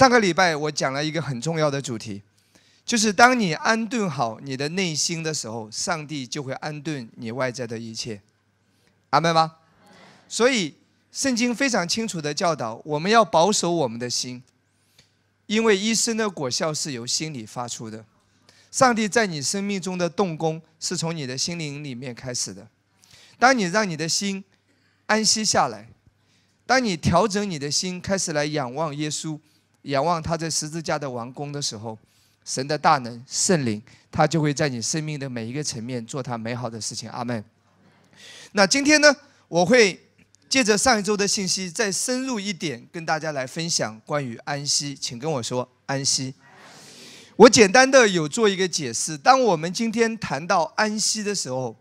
上个礼拜我讲了一个很重要的主题，就是当你安顿好你的内心的时候，上帝就会安顿你外在的一切，明白吗？所以圣经非常清楚的教导我们要保守我们的心，因为一生的果效是由心里发出的。上帝在你生命中的动工是从你的心灵里面开始的。当你让你的心安息下来，当你调整你的心，开始来仰望耶稣。仰望他在十字架的王宫的时候，神的大能、圣灵，他就会在你生命的每一个层面做他美好的事情。阿门。那今天呢，我会借着上一周的信息再深入一点，跟大家来分享关于安息。请跟我说安息。我简单的有做一个解释。当我们今天谈到安息的时候，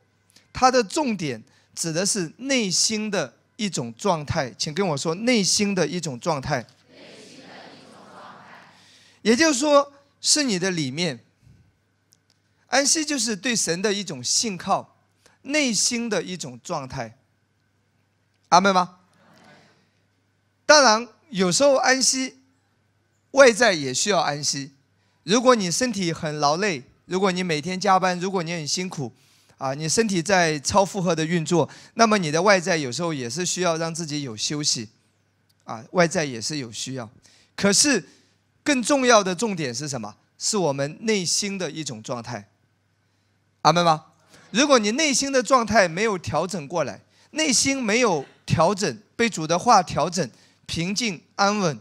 它的重点指的是内心的一种状态。请跟我说内心的一种状态。也就是说，是你的里面安息，就是对神的一种信靠，内心的一种状态。阿妹吗？当然，有时候安息外在也需要安息。如果你身体很劳累，如果你每天加班，如果你很辛苦啊，你身体在超负荷的运作，那么你的外在有时候也是需要让自己有休息啊，外在也是有需要。可是。更重要的重点是什么？是我们内心的一种状态，阿门吗？如果你内心的状态没有调整过来，内心没有调整，被主的话调整，平静安稳，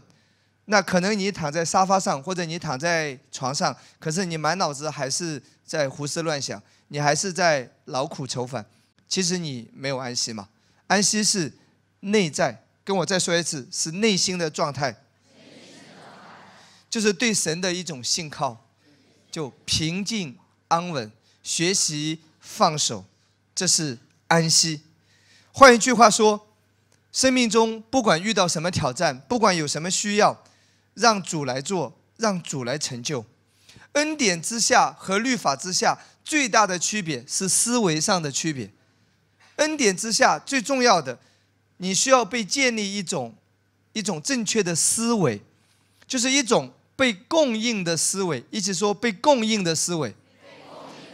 那可能你躺在沙发上或者你躺在床上，可是你满脑子还是在胡思乱想，你还是在劳苦愁烦，其实你没有安息嘛。安息是内在，跟我再说一次，是内心的状态。就是对神的一种信靠，就平静安稳，学习放手，这是安息。换一句话说，生命中不管遇到什么挑战，不管有什么需要，让主来做，让主来成就。恩典之下和律法之下最大的区别是思维上的区别。恩典之下最重要的，你需要被建立一种一种正确的思维，就是一种。被供应的思维，一起说被供应的思维。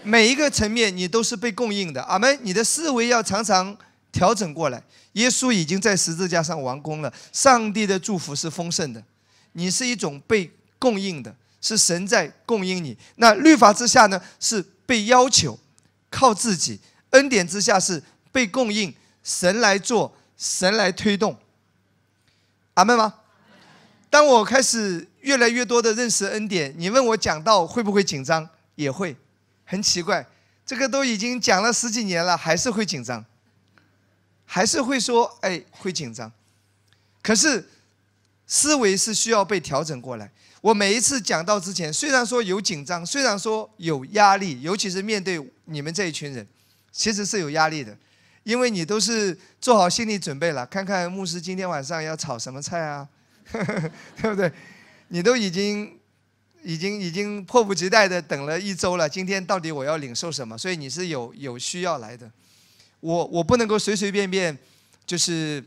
每一个层面，你都是被供应的。阿门。你的思维要常常调整过来。耶稣已经在十字架上完工了。上帝的祝福是丰盛的。你是一种被供应的，是神在供应你。那律法之下呢？是被要求，靠自己。恩典之下是被供应，神来做，神来推动。阿门吗？当我开始。越来越多的认识恩典，你问我讲道会不会紧张？也会，很奇怪，这个都已经讲了十几年了，还是会紧张，还是会说，哎，会紧张。可是，思维是需要被调整过来。我每一次讲到之前，虽然说有紧张，虽然说有压力，尤其是面对你们这一群人，其实是有压力的，因为你都是做好心理准备了。看看牧师今天晚上要炒什么菜啊，对不对？你都已经、已经、已经迫不及待的等了一周了，今天到底我要领受什么？所以你是有有需要来的，我我不能够随随便便，就是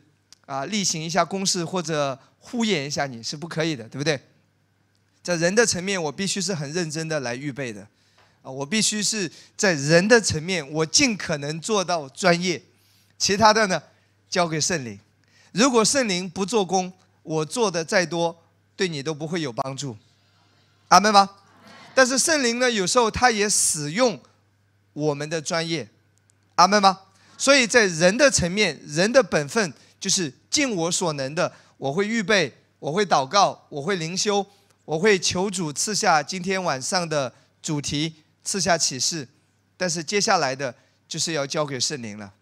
啊例行一下公事或者敷衍一下你是不可以的，对不对？在人的层面，我必须是很认真的来预备的，啊，我必须是在人的层面，我尽可能做到专业，其他的呢交给圣灵。如果圣灵不做工，我做的再多。对你都不会有帮助，阿门吗？但是圣灵呢？有时候他也使用我们的专业，阿门吗？所以在人的层面，人的本分就是尽我所能的，我会预备，我会祷告，我会灵修，我会求主赐下今天晚上的主题，赐下启示。但是接下来的就是要交给圣灵了。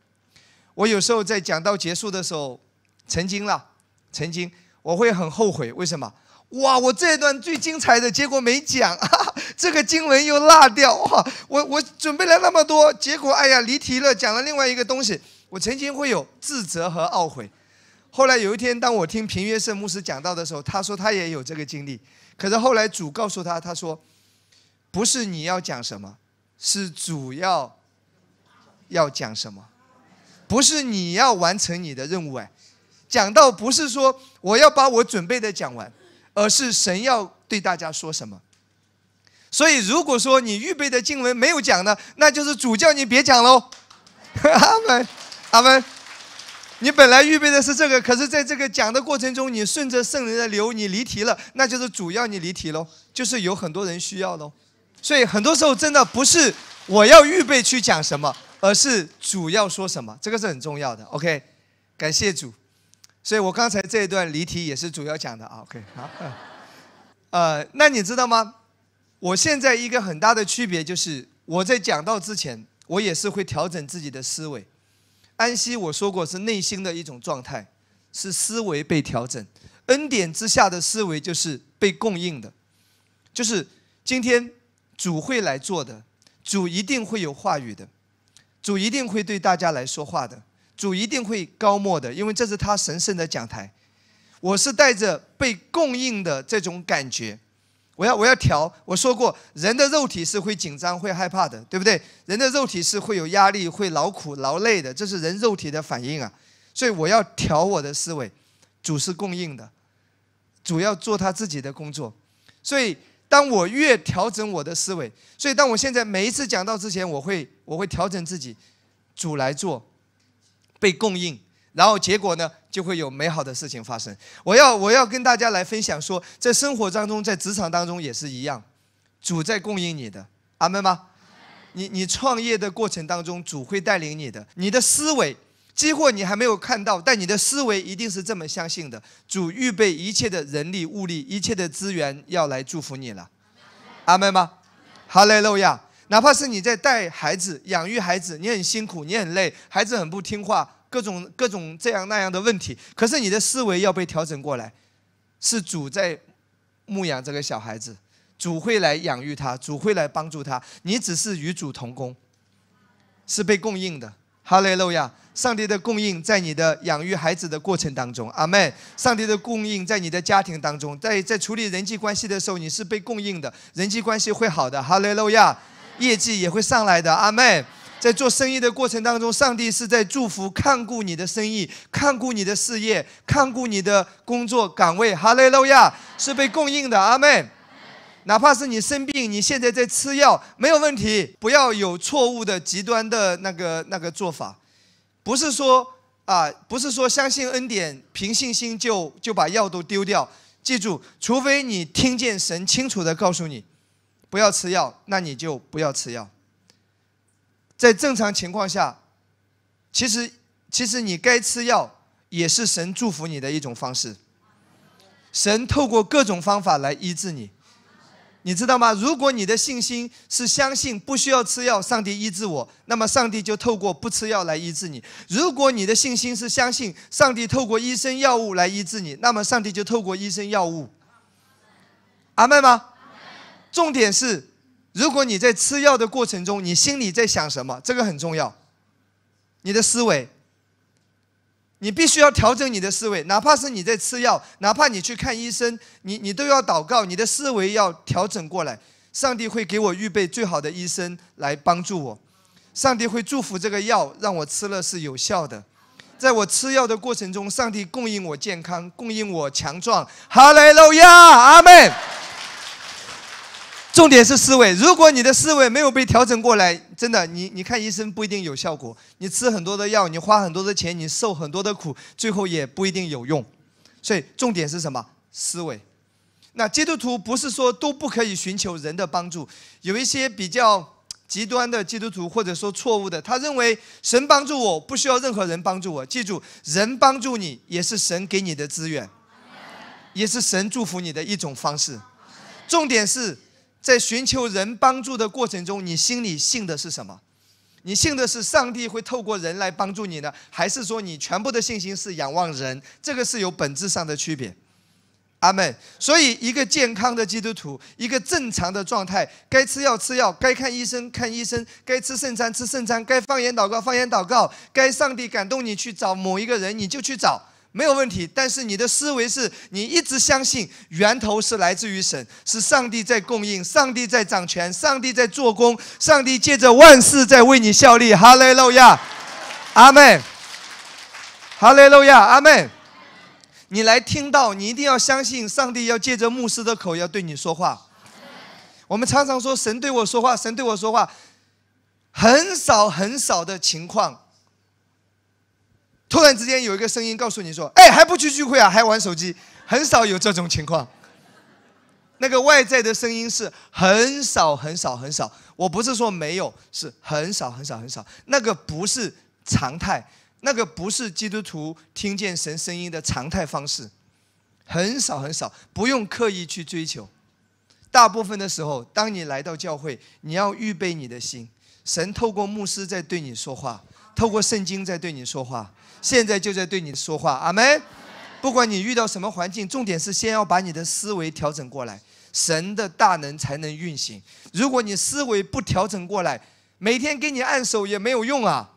我有时候在讲到结束的时候，曾经了，曾经，我会很后悔，为什么？哇！我这一段最精彩的结果没讲，这个经文又落掉哇！我我准备了那么多，结果哎呀离题了，讲了另外一个东西。我曾经会有自责和懊悔。后来有一天，当我听平约圣牧师讲到的时候，他说他也有这个经历。可是后来主告诉他，他说，不是你要讲什么，是主要要讲什么，不是你要完成你的任务哎，讲到不是说我要把我准备的讲完。而是神要对大家说什么，所以如果说你预备的经文没有讲呢，那就是主叫你别讲喽。阿门，阿门。你本来预备的是这个，可是在这个讲的过程中，你顺着圣人的流，你离题了，那就是主要你离题喽，就是有很多人需要喽。所以很多时候真的不是我要预备去讲什么，而是主要说什么，这个是很重要的。OK，感谢主。所以我刚才这一段离题也是主要讲的啊，OK，好，呃，那你知道吗？我现在一个很大的区别就是，我在讲到之前，我也是会调整自己的思维。安息我说过是内心的一种状态，是思维被调整。恩典之下的思维就是被供应的，就是今天主会来做的，主一定会有话语的，主一定会对大家来说话的。主一定会高默的，因为这是他神圣的讲台。我是带着被供应的这种感觉，我要我要调。我说过，人的肉体是会紧张、会害怕的，对不对？人的肉体是会有压力、会劳苦、劳累的，这是人肉体的反应啊。所以我要调我的思维。主是供应的，主要做他自己的工作。所以当我越调整我的思维，所以当我现在每一次讲到之前，我会我会调整自己，主来做。被供应，然后结果呢，就会有美好的事情发生。我要我要跟大家来分享说，在生活当中，在职场当中也是一样，主在供应你的阿门吗？你你创业的过程当中，主会带领你的。你的思维，几乎你还没有看到，但你的思维一定是这么相信的。主预备一切的人力物力，一切的资源要来祝福你了，阿门吗？好嘞，路亚，哪怕是你在带孩子、养育孩子，你很辛苦，你很累，孩子很不听话。各种各种这样那样的问题，可是你的思维要被调整过来，是主在牧养这个小孩子，主会来养育他，主会来帮助他，你只是与主同工，是被供应的。哈雷路亚！上帝的供应在你的养育孩子的过程当中，阿妹，上帝的供应在你的家庭当中，在在处理人际关系的时候，你是被供应的，人际关系会好的。哈雷路亚！业绩也会上来的，阿妹。在做生意的过程当中，上帝是在祝福、看顾你的生意，看顾你的事业，看顾你的工作岗位。哈利路亚，是被供应的阿门。哪怕是你生病，你现在在吃药，没有问题。不要有错误的、极端的那个那个做法。不是说啊，不是说相信恩典、凭信心就就把药都丢掉。记住，除非你听见神清楚的告诉你不要吃药，那你就不要吃药。在正常情况下，其实其实你该吃药，也是神祝福你的一种方式。神透过各种方法来医治你，你知道吗？如果你的信心是相信不需要吃药，上帝医治我，那么上帝就透过不吃药来医治你；如果你的信心是相信上帝透过医生药物来医治你，那么上帝就透过医生药物。阿妹吗？重点是。如果你在吃药的过程中，你心里在想什么？这个很重要。你的思维，你必须要调整你的思维。哪怕是你在吃药，哪怕你去看医生，你你都要祷告，你的思维要调整过来。上帝会给我预备最好的医生来帮助我，上帝会祝福这个药，让我吃了是有效的。在我吃药的过程中，上帝供应我健康，供应我强壮。哈雷路亚，阿门。重点是思维。如果你的思维没有被调整过来，真的，你你看医生不一定有效果。你吃很多的药，你花很多的钱，你受很多的苦，最后也不一定有用。所以重点是什么？思维。那基督徒不是说都不可以寻求人的帮助，有一些比较极端的基督徒或者说错误的，他认为神帮助我不需要任何人帮助我。记住，人帮助你也是神给你的资源，也是神祝福你的一种方式。重点是。在寻求人帮助的过程中，你心里信的是什么？你信的是上帝会透过人来帮助你呢，还是说你全部的信心是仰望人？这个是有本质上的区别。阿门。所以，一个健康的基督徒，一个正常的状态，该吃药吃药，该看医生看医生，该吃圣餐吃圣餐，该放言祷告放言祷告，该上帝感动你去找某一个人，你就去找。没有问题，但是你的思维是你一直相信源头是来自于神，是上帝在供应，上帝在掌权，上帝在做工，上帝借着万事在为你效力。哈利路亚，阿门。哈利路亚，阿门。你来听到，你一定要相信上帝要借着牧师的口要对你说话。我们常常说神对我说话，神对我说话，很少很少的情况。突然之间，有一个声音告诉你说：“哎，还不去聚会啊？还玩手机？”很少有这种情况。那个外在的声音是很少、很少、很少。我不是说没有，是很少、很少、很少。那个不是常态，那个不是基督徒听见神声音的常态方式。很少、很少，不用刻意去追求。大部分的时候，当你来到教会，你要预备你的心。神透过牧师在对你说话，透过圣经在对你说话。现在就在对你说话，阿门。不管你遇到什么环境，重点是先要把你的思维调整过来，神的大能才能运行。如果你思维不调整过来，每天给你按手也没有用啊！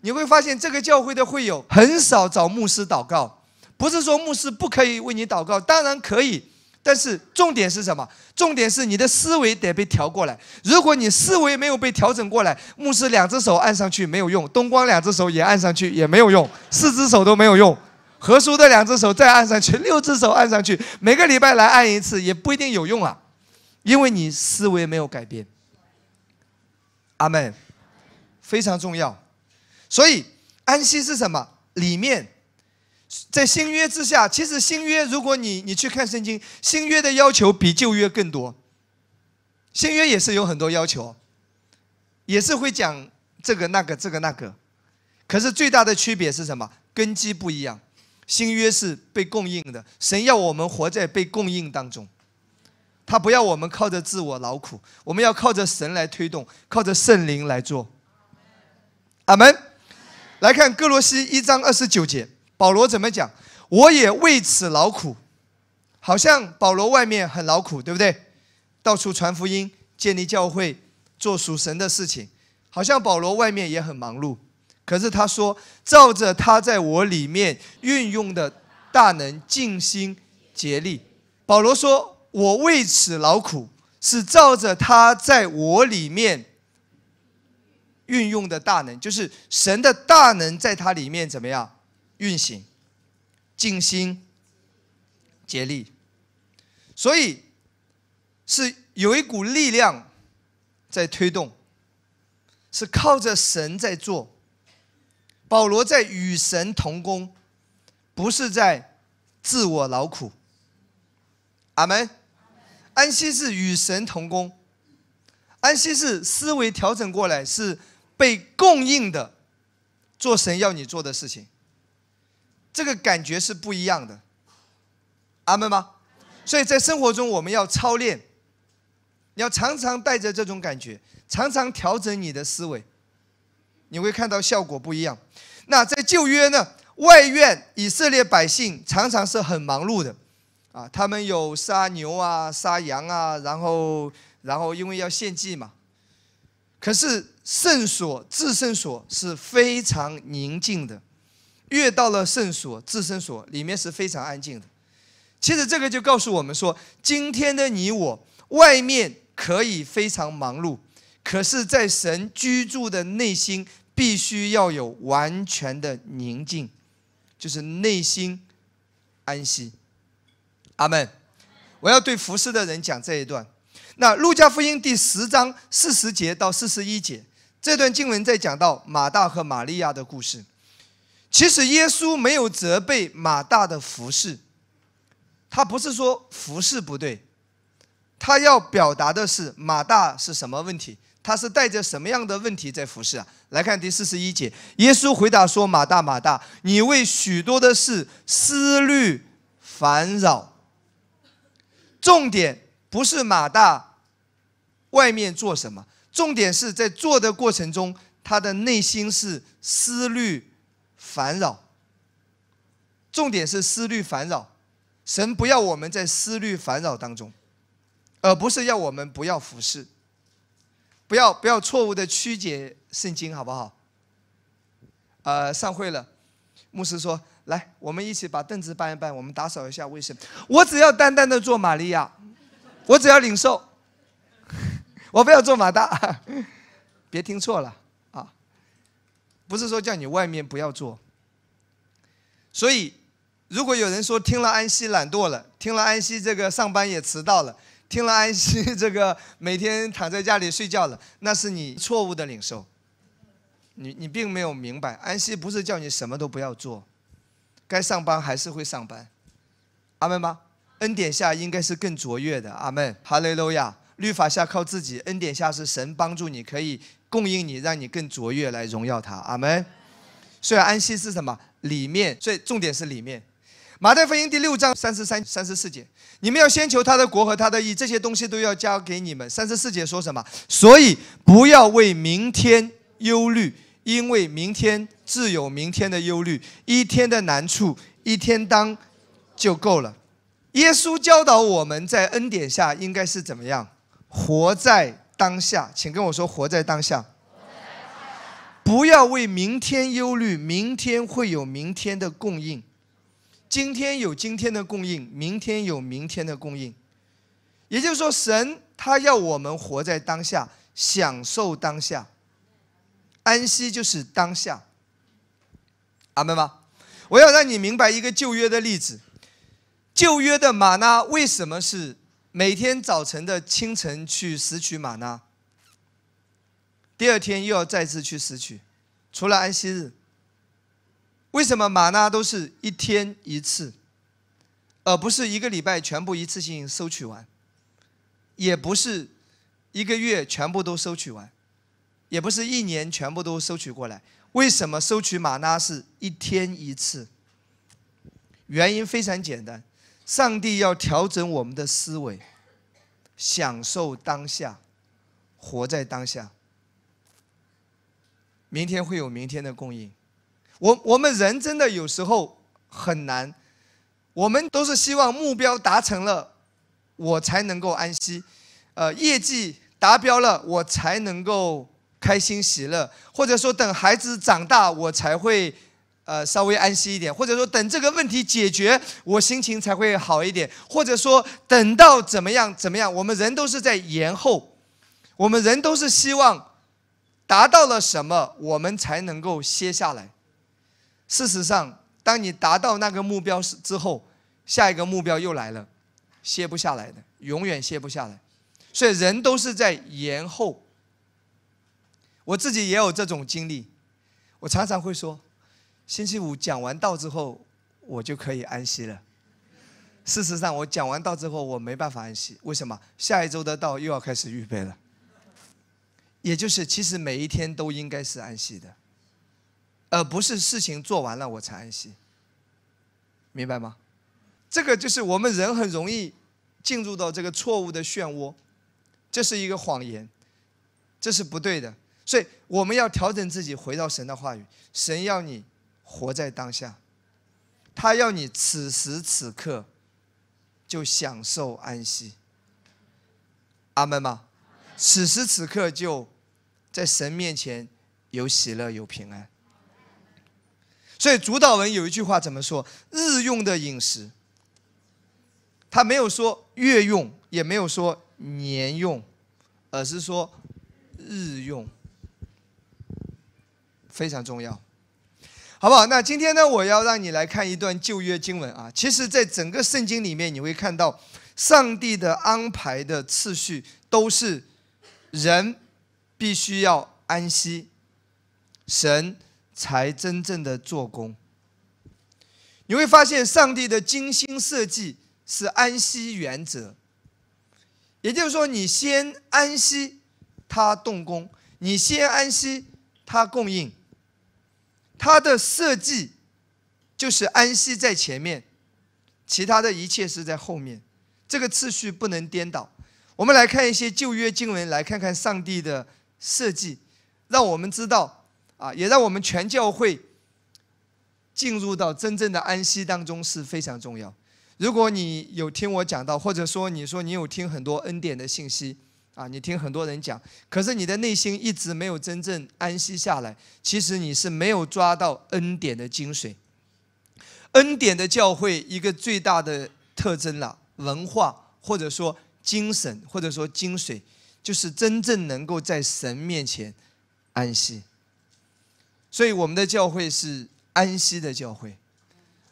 你会发现这个教会的会友很少找牧师祷告，不是说牧师不可以为你祷告，当然可以。但是重点是什么？重点是你的思维得被调过来。如果你思维没有被调整过来，牧师两只手按上去没有用，东光两只手也按上去也没有用，四只手都没有用，何叔的两只手再按上去，六只手按上去，每个礼拜来按一次也不一定有用啊，因为你思维没有改变。阿门，非常重要。所以安息是什么？里面。在新约之下，其实新约，如果你你去看圣经，新约的要求比旧约更多。新约也是有很多要求，也是会讲这个那个这个那个。可是最大的区别是什么？根基不一样。新约是被供应的，神要我们活在被供应当中，他不要我们靠着自我劳苦，我们要靠着神来推动，靠着圣灵来做。阿门。来看哥罗西一章二十九节。保罗怎么讲？我也为此劳苦，好像保罗外面很劳苦，对不对？到处传福音，建立教会，做属神的事情，好像保罗外面也很忙碌。可是他说，照着他在我里面运用的大能，尽心竭力。保罗说，我为此劳苦，是照着他在我里面运用的大能，就是神的大能在他里面怎么样？运行，尽心竭力，所以是有一股力量在推动，是靠着神在做。保罗在与神同工，不是在自我劳苦。阿门。安息是与神同工，安息是思维调整过来，是被供应的，做神要你做的事情。这个感觉是不一样的，阿门吗？所以在生活中我们要操练，你要常常带着这种感觉，常常调整你的思维，你会看到效果不一样。那在旧约呢，外院以色列百姓常常是很忙碌的，啊，他们有杀牛啊，杀羊啊，然后然后因为要献祭嘛。可是圣所至圣所是非常宁静的。越到了圣所、至圣所里面是非常安静的。其实这个就告诉我们说，今天的你我，外面可以非常忙碌，可是，在神居住的内心必须要有完全的宁静，就是内心安息。阿门。我要对服侍的人讲这一段。那路加福音第十章四十节到四十一节这段经文在讲到马大和玛利亚的故事。其实耶稣没有责备马大的服侍，他不是说服侍不对，他要表达的是马大是什么问题，他是带着什么样的问题在服侍啊？来看第四十一节，耶稣回答说：“马大，马大，你为许多的事思虑烦扰。重点不是马大外面做什么，重点是在做的过程中，他的内心是思虑。”烦扰，重点是思虑烦扰。神不要我们在思虑烦扰当中，而不是要我们不要服侍，不要不要错误的曲解圣经，好不好？呃，散会了。牧师说：“来，我们一起把凳子搬一搬，我们打扫一下卫生。我只要单单的做玛利亚，我只要领受，我不要做马大。别听错了。”不是说叫你外面不要做，所以如果有人说听了安息懒惰了，听了安息这个上班也迟到了，听了安息这个每天躺在家里睡觉了，那是你错误的领受，你你并没有明白，安息不是叫你什么都不要做，该上班还是会上班，阿门吗？恩典下应该是更卓越的，阿门。哈雷路亚，律法下靠自己，恩典下是神帮助你，可以。供应你，让你更卓越，来荣耀他。阿门。所以安息是什么？里面，所以重点是里面。马太福音第六章三十三、三十四节，你们要先求他的国和他的义，这些东西都要交给你们。三十四节说什么？所以不要为明天忧虑，因为明天自有明天的忧虑，一天的难处一天当就够了。耶稣教导我们在恩典下应该是怎么样活在。当下，请跟我说，活在当下，不要为明天忧虑，明天会有明天的供应，今天有今天的供应，明天有明天的供应。也就是说，神他要我们活在当下，享受当下，安息就是当下。阿门吗？我要让你明白一个旧约的例子，旧约的玛纳为什么是？每天早晨的清晨去拾取马纳，第二天又要再次去拾取，除了安息日。为什么马纳都是一天一次，而不是一个礼拜全部一次性收取完，也不是一个月全部都收取完，也不是一年全部都收取过来？为什么收取马纳是一天一次？原因非常简单。上帝要调整我们的思维，享受当下，活在当下。明天会有明天的供应。我我们人真的有时候很难，我们都是希望目标达成了，我才能够安息，呃，业绩达标了，我才能够开心喜乐，或者说等孩子长大，我才会。呃，稍微安息一点，或者说等这个问题解决，我心情才会好一点；或者说等到怎么样怎么样，我们人都是在延后，我们人都是希望达到了什么，我们才能够歇下来。事实上，当你达到那个目标是之后，下一个目标又来了，歇不下来的，永远歇不下来。所以，人都是在延后。我自己也有这种经历，我常常会说。星期五讲完道之后，我就可以安息了。事实上，我讲完道之后，我没办法安息。为什么？下一周的道又要开始预备了。也就是，其实每一天都应该是安息的，而不是事情做完了我才安息。明白吗？这个就是我们人很容易进入到这个错误的漩涡，这是一个谎言，这是不对的。所以我们要调整自己，回到神的话语。神要你。活在当下，他要你此时此刻就享受安息。阿门吗？此时此刻就在神面前有喜乐有平安。所以主导文有一句话怎么说？日用的饮食，他没有说月用，也没有说年用，而是说日用，非常重要。好不好？那今天呢，我要让你来看一段旧约经文啊。其实，在整个圣经里面，你会看到上帝的安排的次序都是人必须要安息，神才真正的做工。你会发现，上帝的精心设计是安息原则，也就是说，你先安息，他动工；你先安息，他供应。它的设计就是安息在前面，其他的一切是在后面，这个次序不能颠倒。我们来看一些旧约经文，来看看上帝的设计，让我们知道啊，也让我们全教会进入到真正的安息当中是非常重要。如果你有听我讲到，或者说你说你有听很多恩典的信息。啊，你听很多人讲，可是你的内心一直没有真正安息下来。其实你是没有抓到恩典的精髓。恩典的教会一个最大的特征了，文化或者说精神或者说精髓，就是真正能够在神面前安息。所以我们的教会是安息的教会，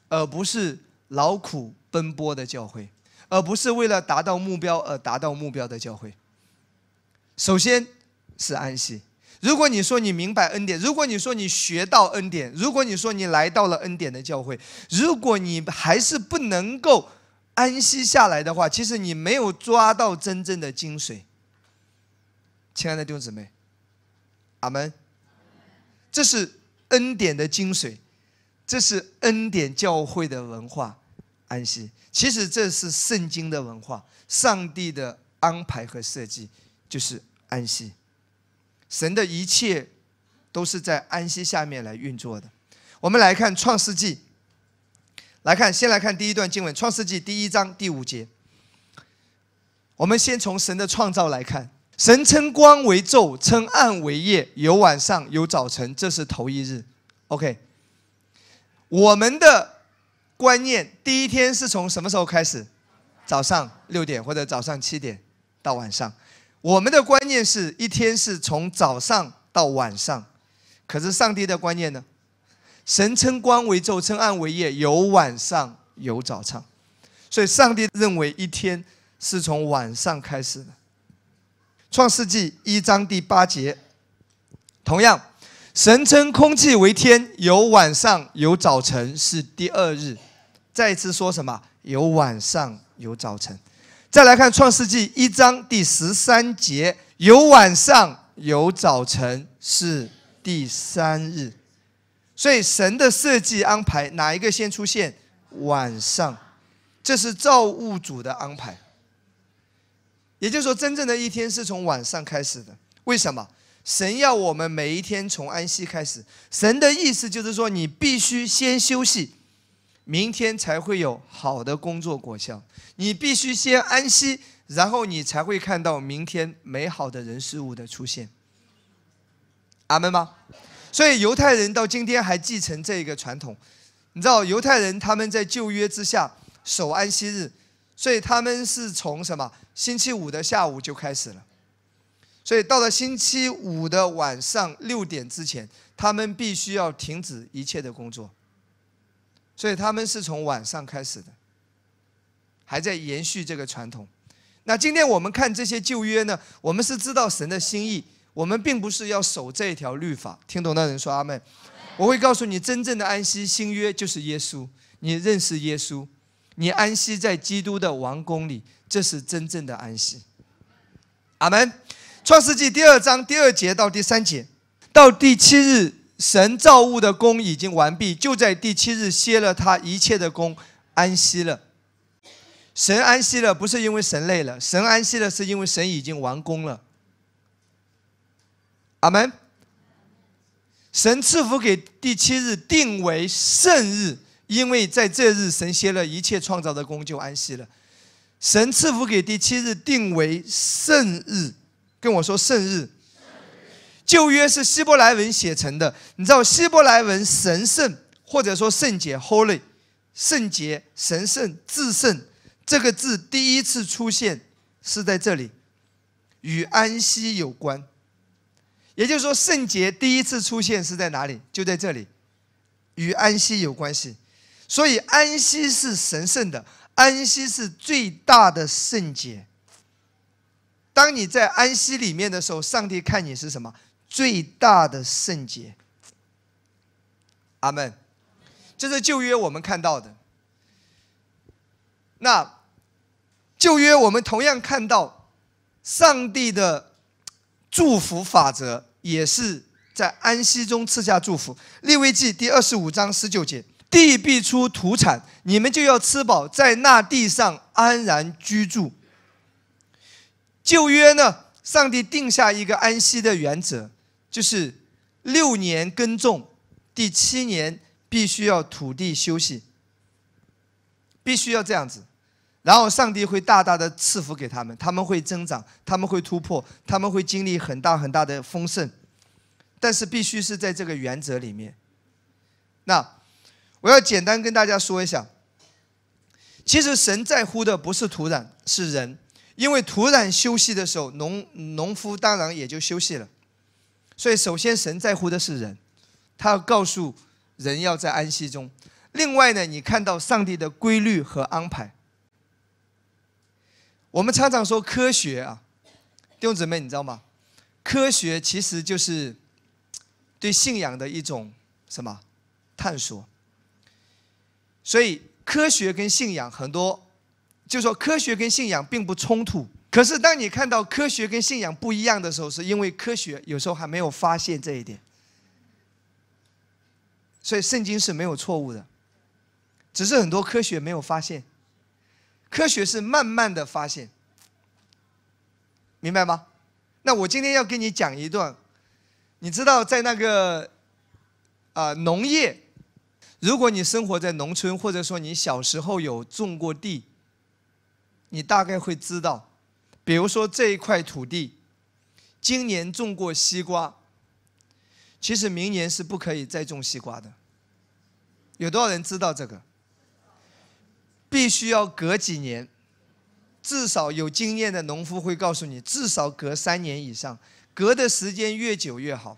而不是劳苦奔波的教会，而不是为了达到目标而达到目标的教会。首先是安息。如果你说你明白恩典，如果你说你学到恩典，如果你说你来到了恩典的教会，如果你还是不能够安息下来的话，其实你没有抓到真正的精髓，亲爱的弟兄姊妹，阿门。这是恩典的精髓，这是恩典教会的文化，安息。其实这是圣经的文化，上帝的安排和设计就是。安息，神的一切都是在安息下面来运作的。我们来看《创世纪》，来看，先来看第一段经文，《创世纪》第一章第五节。我们先从神的创造来看，神称光为昼，称暗为夜，有晚上，有早晨，这是头一日。OK，我们的观念，第一天是从什么时候开始？早上六点或者早上七点到晚上。我们的观念是一天是从早上到晚上，可是上帝的观念呢？神称光为昼，称暗为夜，有晚上有早上，所以上帝认为一天是从晚上开始的。创世纪一章第八节，同样，神称空气为天，有晚上有早晨，是第二日。再次说什么？有晚上有早晨。再来看《创世纪》一章第十三节，有晚上，有早晨，是第三日。所以神的设计安排，哪一个先出现？晚上，这是造物主的安排。也就是说，真正的一天是从晚上开始的。为什么？神要我们每一天从安息开始。神的意思就是说，你必须先休息。明天才会有好的工作果效，你必须先安息，然后你才会看到明天美好的人事物的出现。阿门吗？所以犹太人到今天还继承这个传统，你知道犹太人他们在旧约之下守安息日，所以他们是从什么星期五的下午就开始了，所以到了星期五的晚上六点之前，他们必须要停止一切的工作。所以他们是从晚上开始的，还在延续这个传统。那今天我们看这些旧约呢，我们是知道神的心意，我们并不是要守这一条律法。听懂的人说阿门。我会告诉你，真正的安息新约就是耶稣。你认识耶稣，你安息在基督的王宫里，这是真正的安息。阿门。创世纪第二章第二节到第三节，到第七日。神造物的功已经完毕，就在第七日歇了他一切的功，安息了。神安息了，不是因为神累了，神安息了是因为神已经完工了。阿门。神赐福给第七日定为圣日，因为在这日神歇了一切创造的功，就安息了。神赐福给第七日定为圣日，跟我说圣日。旧约是希伯来文写成的，你知道希伯来文神圣或者说圣洁 （Holy、圣洁、神圣、至圣）这个字第一次出现是在这里，与安息有关。也就是说，圣洁第一次出现是在哪里？就在这里，与安息有关系。所以，安息是神圣的，安息是最大的圣洁。当你在安息里面的时候，上帝看你是什么？最大的圣洁，阿门。这是旧约我们看到的。那旧约我们同样看到，上帝的祝福法则也是在安息中赐下祝福。利未记第二十五章十九节：地必出土产，你们就要吃饱，在那地上安然居住。旧约呢，上帝定下一个安息的原则。就是六年耕种，第七年必须要土地休息，必须要这样子，然后上帝会大大的赐福给他们，他们会增长，他们会突破，他们会经历很大很大的丰盛，但是必须是在这个原则里面。那我要简单跟大家说一下，其实神在乎的不是土壤，是人，因为土壤休息的时候，农农夫当然也就休息了。所以，首先，神在乎的是人，他要告诉人要在安息中。另外呢，你看到上帝的规律和安排。我们常常说科学啊，弟兄姊妹，你知道吗？科学其实就是对信仰的一种什么探索。所以，科学跟信仰很多，就说科学跟信仰并不冲突。可是，当你看到科学跟信仰不一样的时候，是因为科学有时候还没有发现这一点。所以，圣经是没有错误的，只是很多科学没有发现。科学是慢慢的发现，明白吗？那我今天要跟你讲一段，你知道，在那个啊农业，如果你生活在农村，或者说你小时候有种过地，你大概会知道。比如说这一块土地，今年种过西瓜，其实明年是不可以再种西瓜的。有多少人知道这个？必须要隔几年，至少有经验的农夫会告诉你，至少隔三年以上，隔的时间越久越好。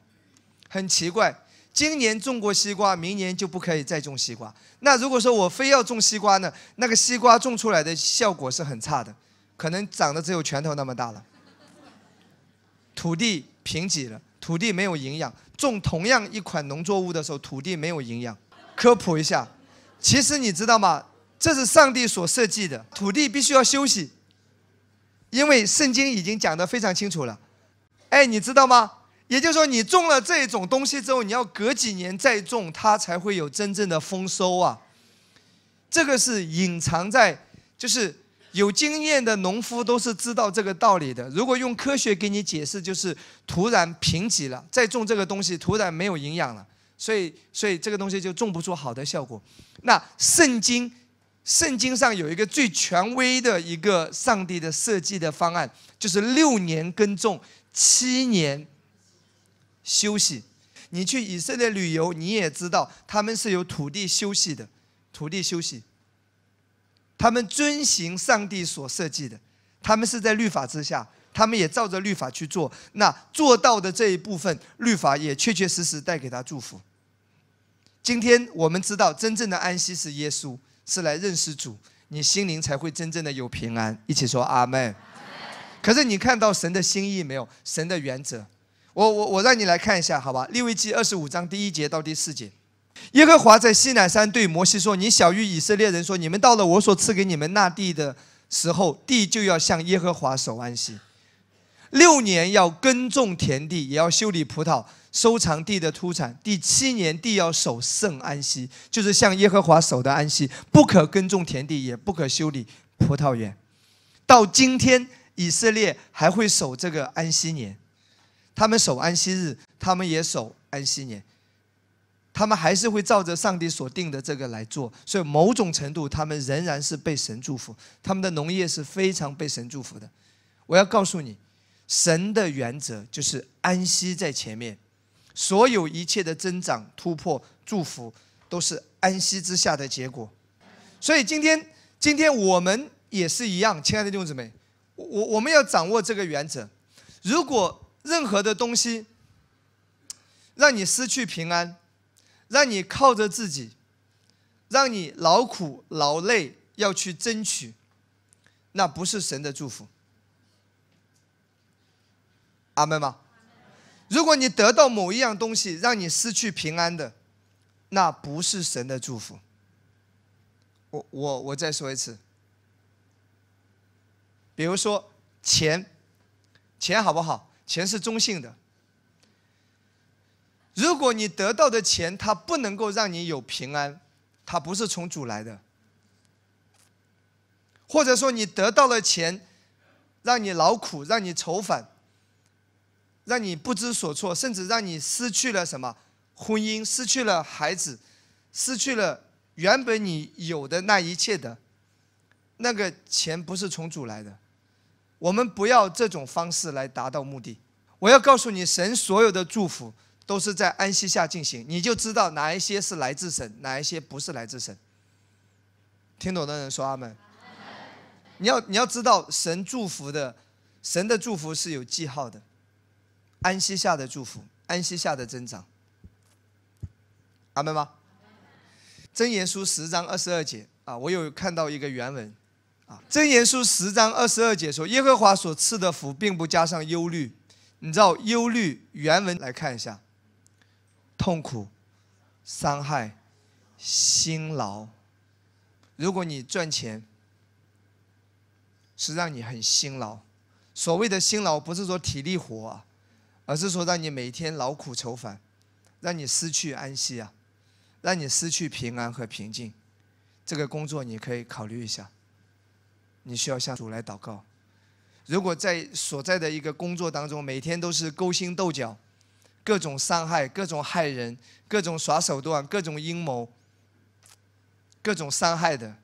很奇怪，今年种过西瓜，明年就不可以再种西瓜。那如果说我非要种西瓜呢，那个西瓜种出来的效果是很差的。可能长得只有拳头那么大了，土地贫瘠了，土地没有营养，种同样一款农作物的时候，土地没有营养。科普一下，其实你知道吗？这是上帝所设计的，土地必须要休息，因为圣经已经讲得非常清楚了。哎，你知道吗？也就是说，你种了这种东西之后，你要隔几年再种，它才会有真正的丰收啊。这个是隐藏在，就是。有经验的农夫都是知道这个道理的。如果用科学给你解释，就是土壤贫瘠了，再种这个东西，土壤没有营养了，所以，所以这个东西就种不出好的效果。那圣经，圣经上有一个最权威的一个上帝的设计的方案，就是六年耕种，七年休息。你去以色列旅游，你也知道他们是有土地休息的，土地休息。他们遵行上帝所设计的，他们是在律法之下，他们也照着律法去做。那做到的这一部分，律法也确确实实带给他祝福。今天我们知道，真正的安息是耶稣，是来认识主，你心灵才会真正的有平安。一起说阿门。可是你看到神的心意没有？神的原则，我我我让你来看一下，好吧？利未记二十五章第一节到第四节。耶和华在西乃山对摩西说：“你小于以色列人说，你们到了我所赐给你们那地的时候，地就要向耶和华守安息。六年要耕种田地，也要修理葡萄，收藏地的土产。第七年，地要守圣安息，就是向耶和华守的安息，不可耕种田地，也不可修理葡萄园。到今天，以色列还会守这个安息年。他们守安息日，他们也守安息年。”他们还是会照着上帝所定的这个来做，所以某种程度，他们仍然是被神祝福。他们的农业是非常被神祝福的。我要告诉你，神的原则就是安息在前面，所有一切的增长、突破、祝福都是安息之下的结果。所以今天，今天我们也是一样，亲爱的弟兄姊妹，我我们要掌握这个原则。如果任何的东西让你失去平安，让你靠着自己，让你劳苦劳累要去争取，那不是神的祝福。阿门吗？如果你得到某一样东西，让你失去平安的，那不是神的祝福。我我我再说一次，比如说钱，钱好不好？钱是中性的。如果你得到的钱它不能够让你有平安，它不是从主来的；或者说你得到了钱，让你劳苦，让你愁烦，让你不知所措，甚至让你失去了什么婚姻、失去了孩子、失去了原本你有的那一切的，那个钱不是从主来的。我们不要这种方式来达到目的。我要告诉你，神所有的祝福。都是在安息下进行，你就知道哪一些是来自神，哪一些不是来自神。听懂的人说阿门。你要你要知道神祝福的，神的祝福是有记号的，安息下的祝福，安息下的增长。阿门吗？真言书十章二十二节啊，我有看到一个原文啊。真言书十章二十二节说，耶和华所赐的福并不加上忧虑。你知道忧虑原文来看一下。痛苦、伤害、辛劳。如果你赚钱是让你很辛劳，所谓的辛劳不是说体力活，啊，而是说让你每天劳苦愁烦，让你失去安息啊，让你失去平安和平静。这个工作你可以考虑一下。你需要向主来祷告。如果在所在的一个工作当中，每天都是勾心斗角。各种伤害，各种害人，各种耍手段，各种阴谋，各种伤害的，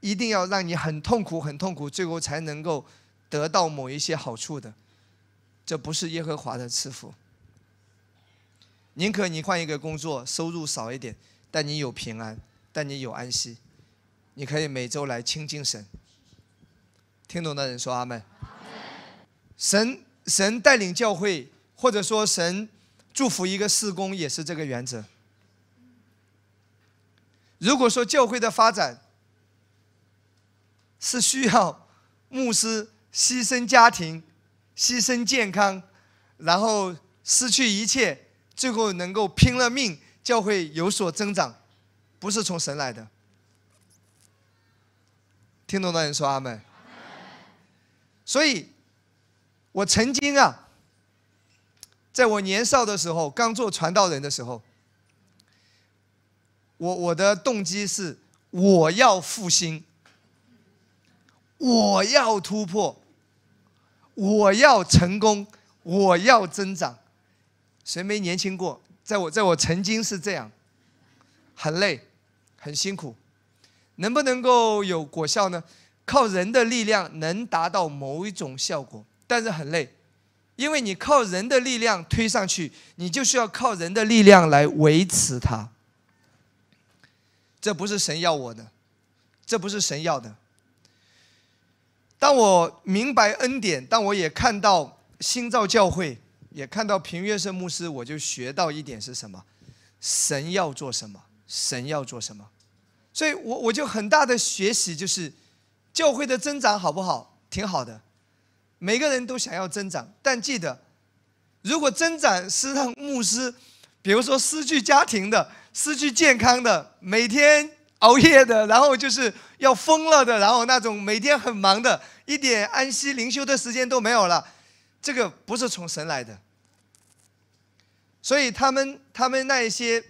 一定要让你很痛苦，很痛苦，最后才能够得到某一些好处的，这不是耶和华的赐福。宁可你换一个工作，收入少一点，但你有平安，但你有安息，你可以每周来亲近神。听懂的人说阿门。神神带领教会，或者说神。祝福一个事工也是这个原则。如果说教会的发展是需要牧师牺牲家庭、牺牲健康，然后失去一切，最后能够拼了命，教会有所增长，不是从神来的。听懂的人说阿门。所以，我曾经啊。在我年少的时候，刚做传道人的时候，我我的动机是我要复兴，我要突破，我要成功，我要增长。谁没年轻过？在我在我曾经是这样，很累，很辛苦，能不能够有果效呢？靠人的力量能达到某一种效果，但是很累。因为你靠人的力量推上去，你就需要靠人的力量来维持它。这不是神要我的，这不是神要的。当我明白恩典，当我也看到新造教会，也看到平月圣牧师，我就学到一点是什么：神要做什么，神要做什么。所以我我就很大的学习就是，教会的增长好不好？挺好的。每个人都想要增长，但记得，如果增长是让牧师，比如说失去家庭的、失去健康的、每天熬夜的，然后就是要疯了的，然后那种每天很忙的，一点安息灵修的时间都没有了，这个不是从神来的。所以他们，他们那一些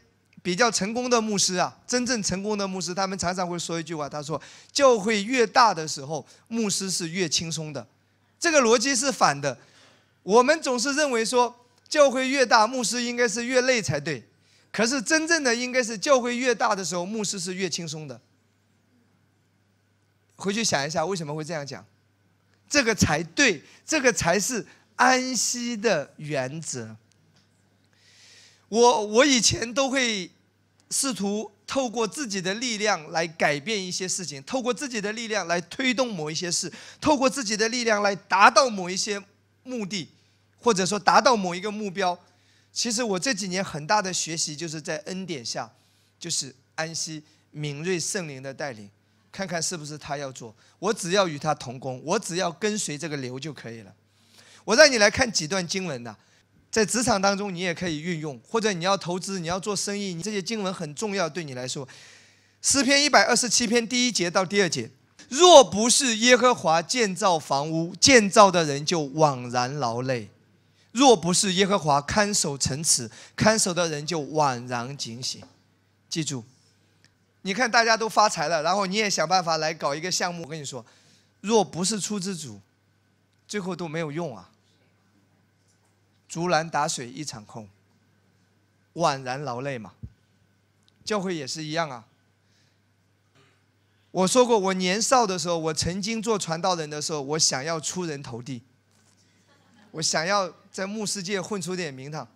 比较成功的牧师啊，真正成功的牧师，他们常常会说一句话：他说，教会越大的时候，牧师是越轻松的。这个逻辑是反的，我们总是认为说教会越大，牧师应该是越累才对。可是真正的应该是教会越大的时候，牧师是越轻松的。回去想一下，为什么会这样讲？这个才对，这个才是安息的原则。我我以前都会。试图透过自己的力量来改变一些事情，透过自己的力量来推动某一些事，透过自己的力量来达到某一些目的，或者说达到某一个目标。其实我这几年很大的学习就是在恩典下，就是安息敏锐圣灵的带领，看看是不是他要做。我只要与他同工，我只要跟随这个流就可以了。我让你来看几段经文呢？在职场当中，你也可以运用；或者你要投资、你要做生意，你这些经文很重要，对你来说。诗篇一百二十七篇第一节到第二节：若不是耶和华建造房屋，建造的人就枉然劳累；若不是耶和华看守城池，看守的人就枉然警醒。记住，你看大家都发财了，然后你也想办法来搞一个项目。我跟你说，若不是出资主，最后都没有用啊。竹篮打水一场空，枉然劳累嘛。教会也是一样啊。我说过，我年少的时候，我曾经做传道人的时候，我想要出人头地，我想要在牧师界混出点名堂。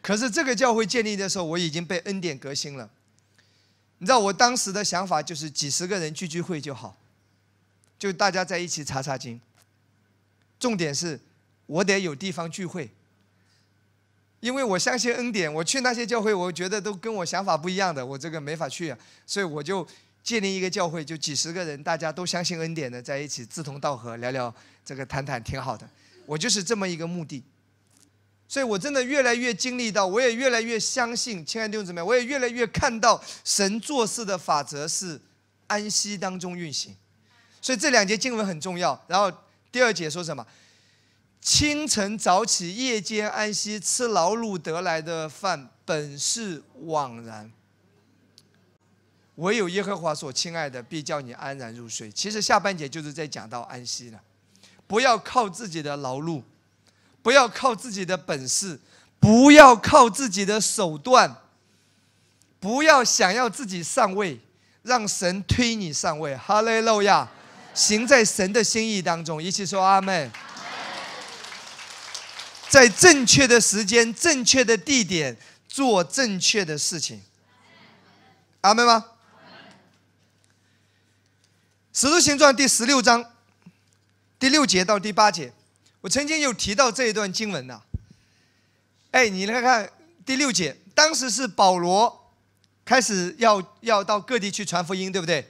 可是这个教会建立的时候，我已经被恩典革新了。你知道我当时的想法就是，几十个人聚聚会就好，就大家在一起查查经。重点是，我得有地方聚会。因为我相信恩典，我去那些教会，我觉得都跟我想法不一样的，我这个没法去，啊，所以我就建立一个教会，就几十个人，大家都相信恩典的，在一起志同道合，聊聊这个谈谈，挺好的。我就是这么一个目的，所以，我真的越来越经历到，我也越来越相信，亲爱的弟兄姊妹，我也越来越看到神做事的法则是安息当中运行。所以这两节经文很重要。然后第二节说什么？清晨早起，夜间安息，吃劳碌得来的饭，本是枉然。唯有耶和华说：“亲爱的，必叫你安然入睡。”其实下半节就是在讲到安息了。不要靠自己的劳碌，不要靠自己的本事，不要靠自己的手段，不要想要自己上位，让神推你上位。哈利路亚，行在神的心意当中，一起说阿门。在正确的时间、正确的地点做正确的事情，阿门吗？《使徒行传》第十六章第六节到第八节，我曾经有提到这一段经文呐。哎，你来看看第六节，当时是保罗开始要要到各地去传福音，对不对？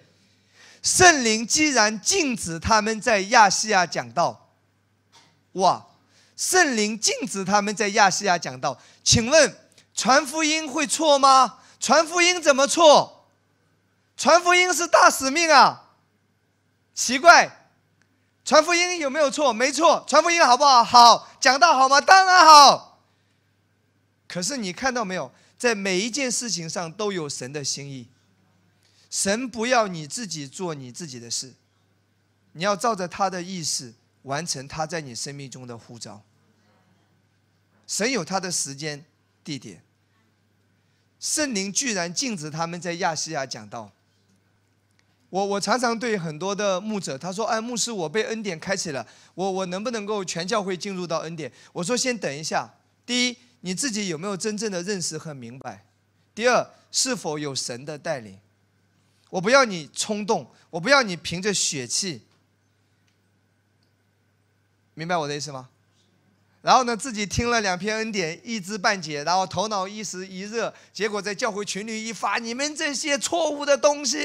圣灵既然禁止他们在亚细亚讲道，哇！圣灵禁止他们在亚细亚讲道。请问，传福音会错吗？传福音怎么错？传福音是大使命啊！奇怪，传福音有没有错？没错，传福音好不好？好，讲道好吗？当然好。可是你看到没有，在每一件事情上都有神的心意。神不要你自己做你自己的事，你要照着他的意思完成他在你生命中的呼召。神有他的时间、地点。圣灵居然禁止他们在亚细亚讲道。我我常常对很多的牧者他说：“哎，牧师，我被恩典开启了，我我能不能够全教会进入到恩典？”我说：“先等一下，第一，你自己有没有真正的认识和明白？第二，是否有神的带领？我不要你冲动，我不要你凭着血气。明白我的意思吗？”然后呢，自己听了两篇恩典，一知半解，然后头脑一时一热，结果在教会群里一发，你们这些错误的东西，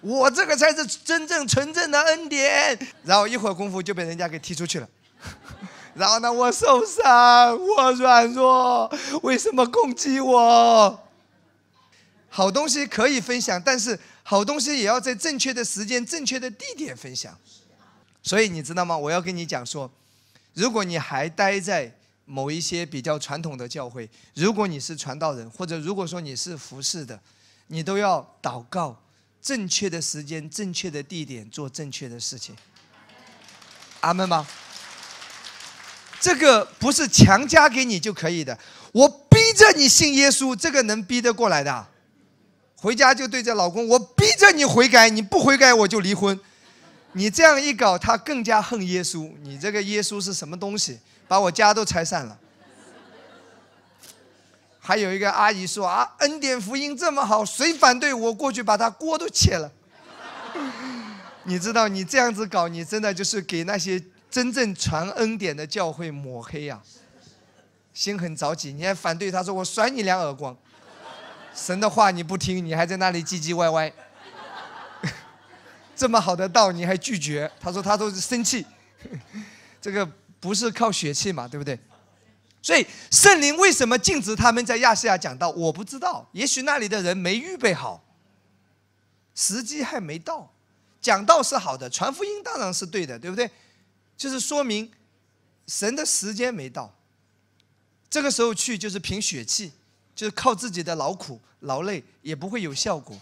我这个才是真正纯正的恩典。然后一会儿功夫就被人家给踢出去了。然后呢，我受伤，我软弱，为什么攻击我？好东西可以分享，但是好东西也要在正确的时间、正确的地点分享。所以你知道吗？我要跟你讲说。如果你还待在某一些比较传统的教会，如果你是传道人，或者如果说你是服侍的，你都要祷告，正确的时间、正确的地点做正确的事情。阿门吗？这个不是强加给你就可以的，我逼着你信耶稣，这个能逼得过来的？回家就对着老公，我逼着你悔改，你不悔改我就离婚。你这样一搞，他更加恨耶稣。你这个耶稣是什么东西？把我家都拆散了。还有一个阿姨说：“啊，恩典福音这么好，谁反对我过去把他锅都切了。”你知道，你这样子搞，你真的就是给那些真正传恩典的教会抹黑呀。心很着急，你还反对？他说：“我甩你两耳光。”神的话你不听，你还在那里唧唧歪歪。这么好的道你还拒绝？他说他都是生气，这个不是靠血气嘛，对不对？所以圣灵为什么禁止他们在亚细亚讲道？我不知道，也许那里的人没预备好，时机还没到。讲道是好的，传福音当然是对的，对不对？就是说明神的时间没到，这个时候去就是凭血气，就是靠自己的劳苦劳累也不会有效果。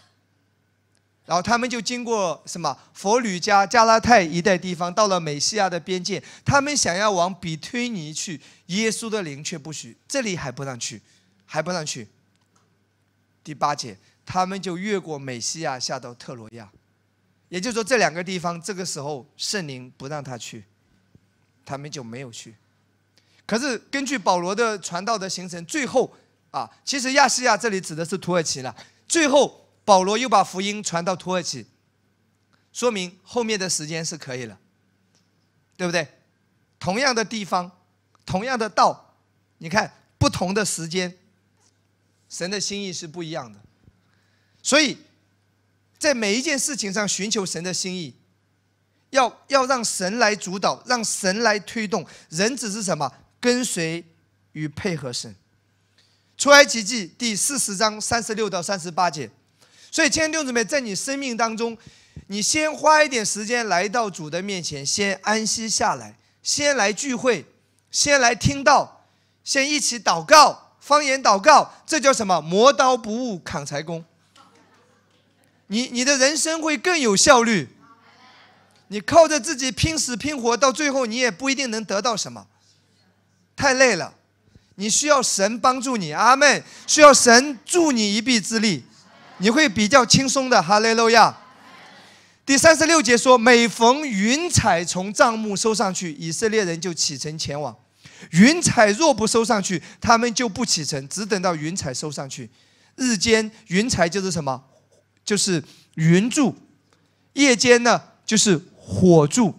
然后他们就经过什么佛吕加加拉泰一带地方，到了美西亚的边界。他们想要往比推尼去，耶稣的灵却不许，这里还不让去，还不让去。第八节，他们就越过美西亚，下到特罗亚。也就是说，这两个地方这个时候圣灵不让他去，他们就没有去。可是根据保罗的传道的行程，最后啊，其实亚细亚这里指的是土耳其了。最后。保罗又把福音传到土耳其，说明后面的时间是可以了，对不对？同样的地方，同样的道，你看不同的时间，神的心意是不一样的。所以，在每一件事情上寻求神的心意，要要让神来主导，让神来推动，人只是什么跟随与配合神。出埃及记第四十章三十六到三十八节。所以，亲爱的弟兄姊妹，在你生命当中，你先花一点时间来到主的面前，先安息下来，先来聚会，先来听到，先一起祷告，方言祷告，这叫什么？磨刀不误砍柴工。你你的人生会更有效率。你靠着自己拼死拼活，到最后你也不一定能得到什么，太累了。你需要神帮助你，阿门。需要神助你一臂之力。你会比较轻松的，哈利路亚。第三十六节说：“每逢云彩从帐幕收上去，以色列人就启程前往；云彩若不收上去，他们就不启程，只等到云彩收上去。日间云彩就是什么？就是云柱；夜间呢，就是火柱。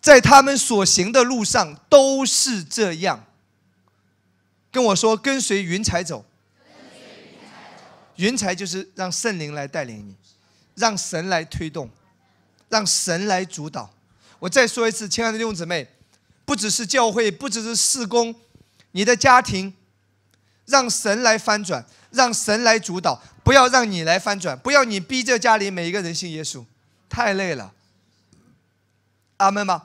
在他们所行的路上都是这样。跟我说，跟随云彩走。”云彩就是让圣灵来带领你，让神来推动，让神来主导。我再说一次，亲爱的弟兄姊妹，不只是教会，不只是事工，你的家庭，让神来翻转，让神来主导，不要让你来翻转，不要你逼着家里每一个人信耶稣，太累了。阿门吗？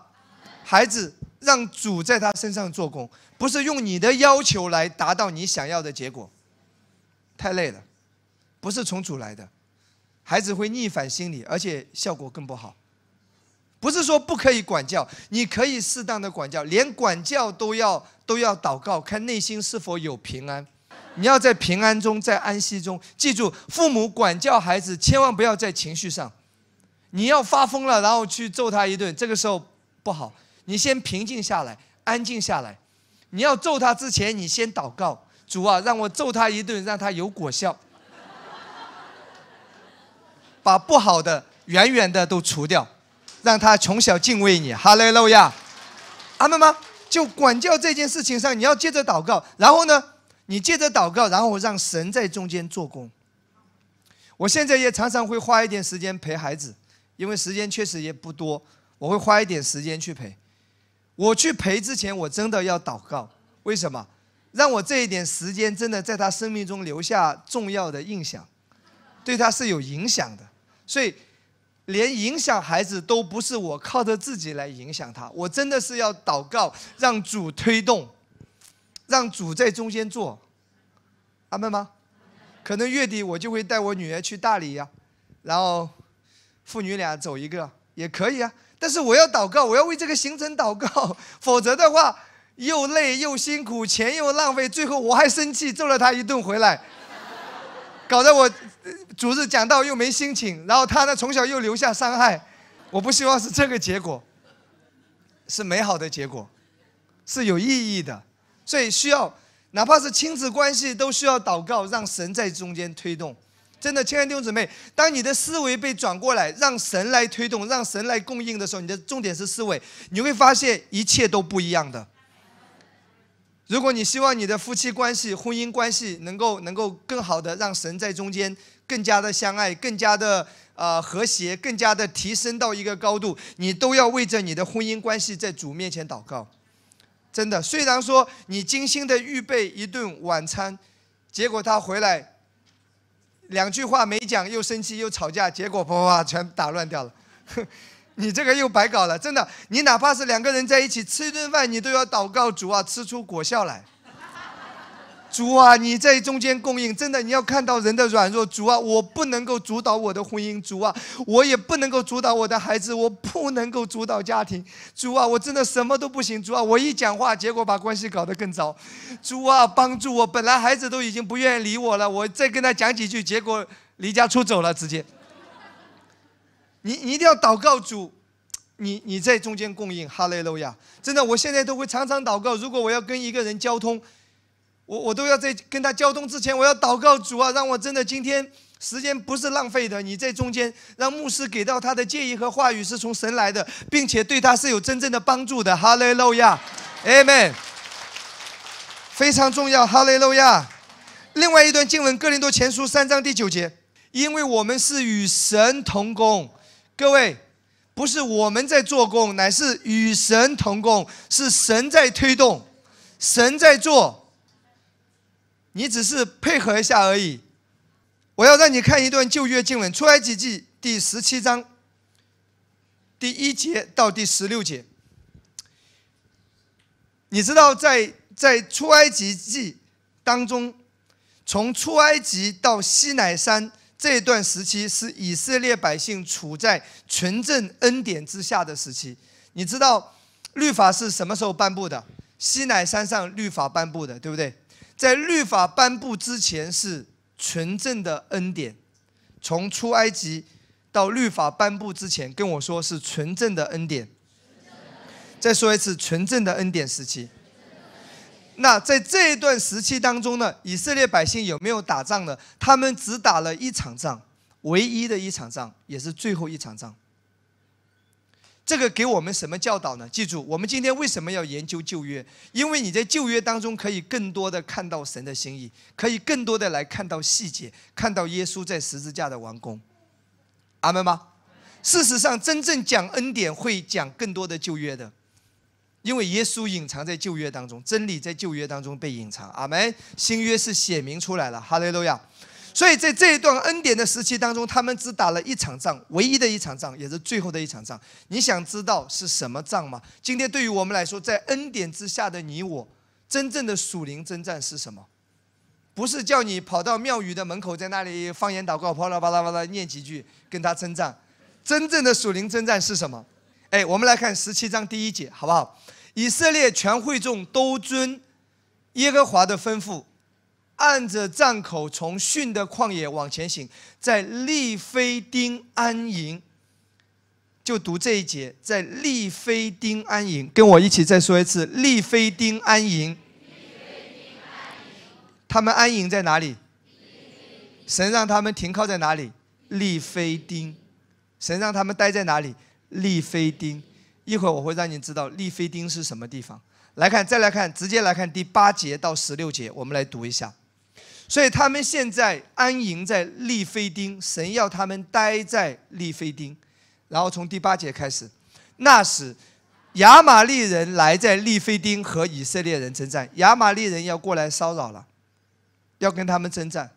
孩子，让主在他身上做工，不是用你的要求来达到你想要的结果，太累了。不是从主来的，孩子会逆反心理，而且效果更不好。不是说不可以管教，你可以适当的管教，连管教都要都要祷告，看内心是否有平安。你要在平安中，在安息中记住，父母管教孩子千万不要在情绪上，你要发疯了然后去揍他一顿，这个时候不好。你先平静下来，安静下来。你要揍他之前，你先祷告，主啊，让我揍他一顿，让他有果效。把不好的远远的都除掉，让他从小敬畏你。哈利路亚，阿妈妈，就管教这件事情上，你要接着祷告，然后呢，你接着祷告，然后让神在中间做工。我现在也常常会花一点时间陪孩子，因为时间确实也不多，我会花一点时间去陪。我去陪之前，我真的要祷告，为什么？让我这一点时间真的在他生命中留下重要的印象，对他是有影响的。所以，连影响孩子都不是我靠着自己来影响他，我真的是要祷告，让主推动，让主在中间做，安门吗？可能月底我就会带我女儿去大理呀，然后父女俩走一个也可以啊。但是我要祷告，我要为这个行程祷告，否则的话又累又辛苦，钱又浪费，最后我还生气，揍了他一顿回来。搞得我，主日讲道又没心情，然后他呢从小又留下伤害，我不希望是这个结果，是美好的结果，是有意义的，所以需要哪怕是亲子关系都需要祷告，让神在中间推动。真的，亲爱的弟兄姊妹，当你的思维被转过来，让神来推动，让神来供应的时候，你的重点是思维，你会发现一切都不一样的。如果你希望你的夫妻关系、婚姻关系能够能够更好的让神在中间更加的相爱、更加的呃和谐、更加的提升到一个高度，你都要为着你的婚姻关系在主面前祷告。真的，虽然说你精心的预备一顿晚餐，结果他回来两句话没讲，又生气又吵架，结果啪啪啪全打乱掉了。你这个又白搞了，真的。你哪怕是两个人在一起吃一顿饭，你都要祷告主啊，吃出果效来。主啊，你在中间供应，真的。你要看到人的软弱，主啊，我不能够主导我的婚姻，主啊，我也不能够主导我的孩子，我不能够主导家庭，主啊，我真的什么都不行，主啊，我一讲话结果把关系搞得更糟，主啊，帮助我。本来孩子都已经不愿意理我了，我再跟他讲几句，结果离家出走了，直接。你你一定要祷告主，你你在中间供应，哈利路亚！真的，我现在都会常常祷告。如果我要跟一个人交通，我我都要在跟他交通之前，我要祷告主啊，让我真的今天时间不是浪费的。你在中间，让牧师给到他的建议和话语是从神来的，并且对他是有真正的帮助的。哈利路亚，e n 非常重要，哈利路亚。另外一段经文，哥林多前书三章第九节，因为我们是与神同工。各位，不是我们在做工，乃是与神同工，是神在推动，神在做，你只是配合一下而已。我要让你看一段旧约经文，《出埃及记》第十七章第一节到第十六节。你知道，在在《出埃及记》当中，从出埃及到西奈山。这段时期是以色列百姓处在纯正恩典之下的时期。你知道律法是什么时候颁布的？西乃山上律法颁布的，对不对？在律法颁布之前是纯正的恩典，从出埃及到律法颁布之前，跟我说是纯正的恩典。再说一次，纯正的恩典时期。那在这一段时期当中呢，以色列百姓有没有打仗呢？他们只打了一场仗，唯一的一场仗也是最后一场仗。这个给我们什么教导呢？记住，我们今天为什么要研究旧约？因为你在旧约当中可以更多的看到神的心意，可以更多的来看到细节，看到耶稣在十字架的完工。阿门吗？事实上，真正讲恩典会讲更多的旧约的。因为耶稣隐藏在旧约当中，真理在旧约当中被隐藏。阿门。新约是显明出来了，哈利路亚。所以在这一段恩典的时期当中，他们只打了一场仗，唯一的一场仗，也是最后的一场仗。你想知道是什么仗吗？今天对于我们来说，在恩典之下的你我，真正的属灵征战是什么？不是叫你跑到庙宇的门口，在那里方言祷告，啪啦啪啦啪啦念几句跟他征战。真正的属灵征战是什么？哎，我们来看十七章第一节，好不好？以色列全会众都遵耶和华的吩咐，按着战口从逊的旷野往前行，在利非丁安营。就读这一节，在利非丁安营。跟我一起再说一次，利非丁安营。他们安营在哪里？神让他们停靠在哪里？利非丁。神让他们待在哪里？利非丁，一会儿我会让你知道利非丁是什么地方。来看，再来看，直接来看第八节到十六节，我们来读一下。所以他们现在安营在利非丁，神要他们待在利非丁。然后从第八节开始，那时亚玛力人来在利非丁和以色列人征战，亚玛力人要过来骚扰了，要跟他们征战。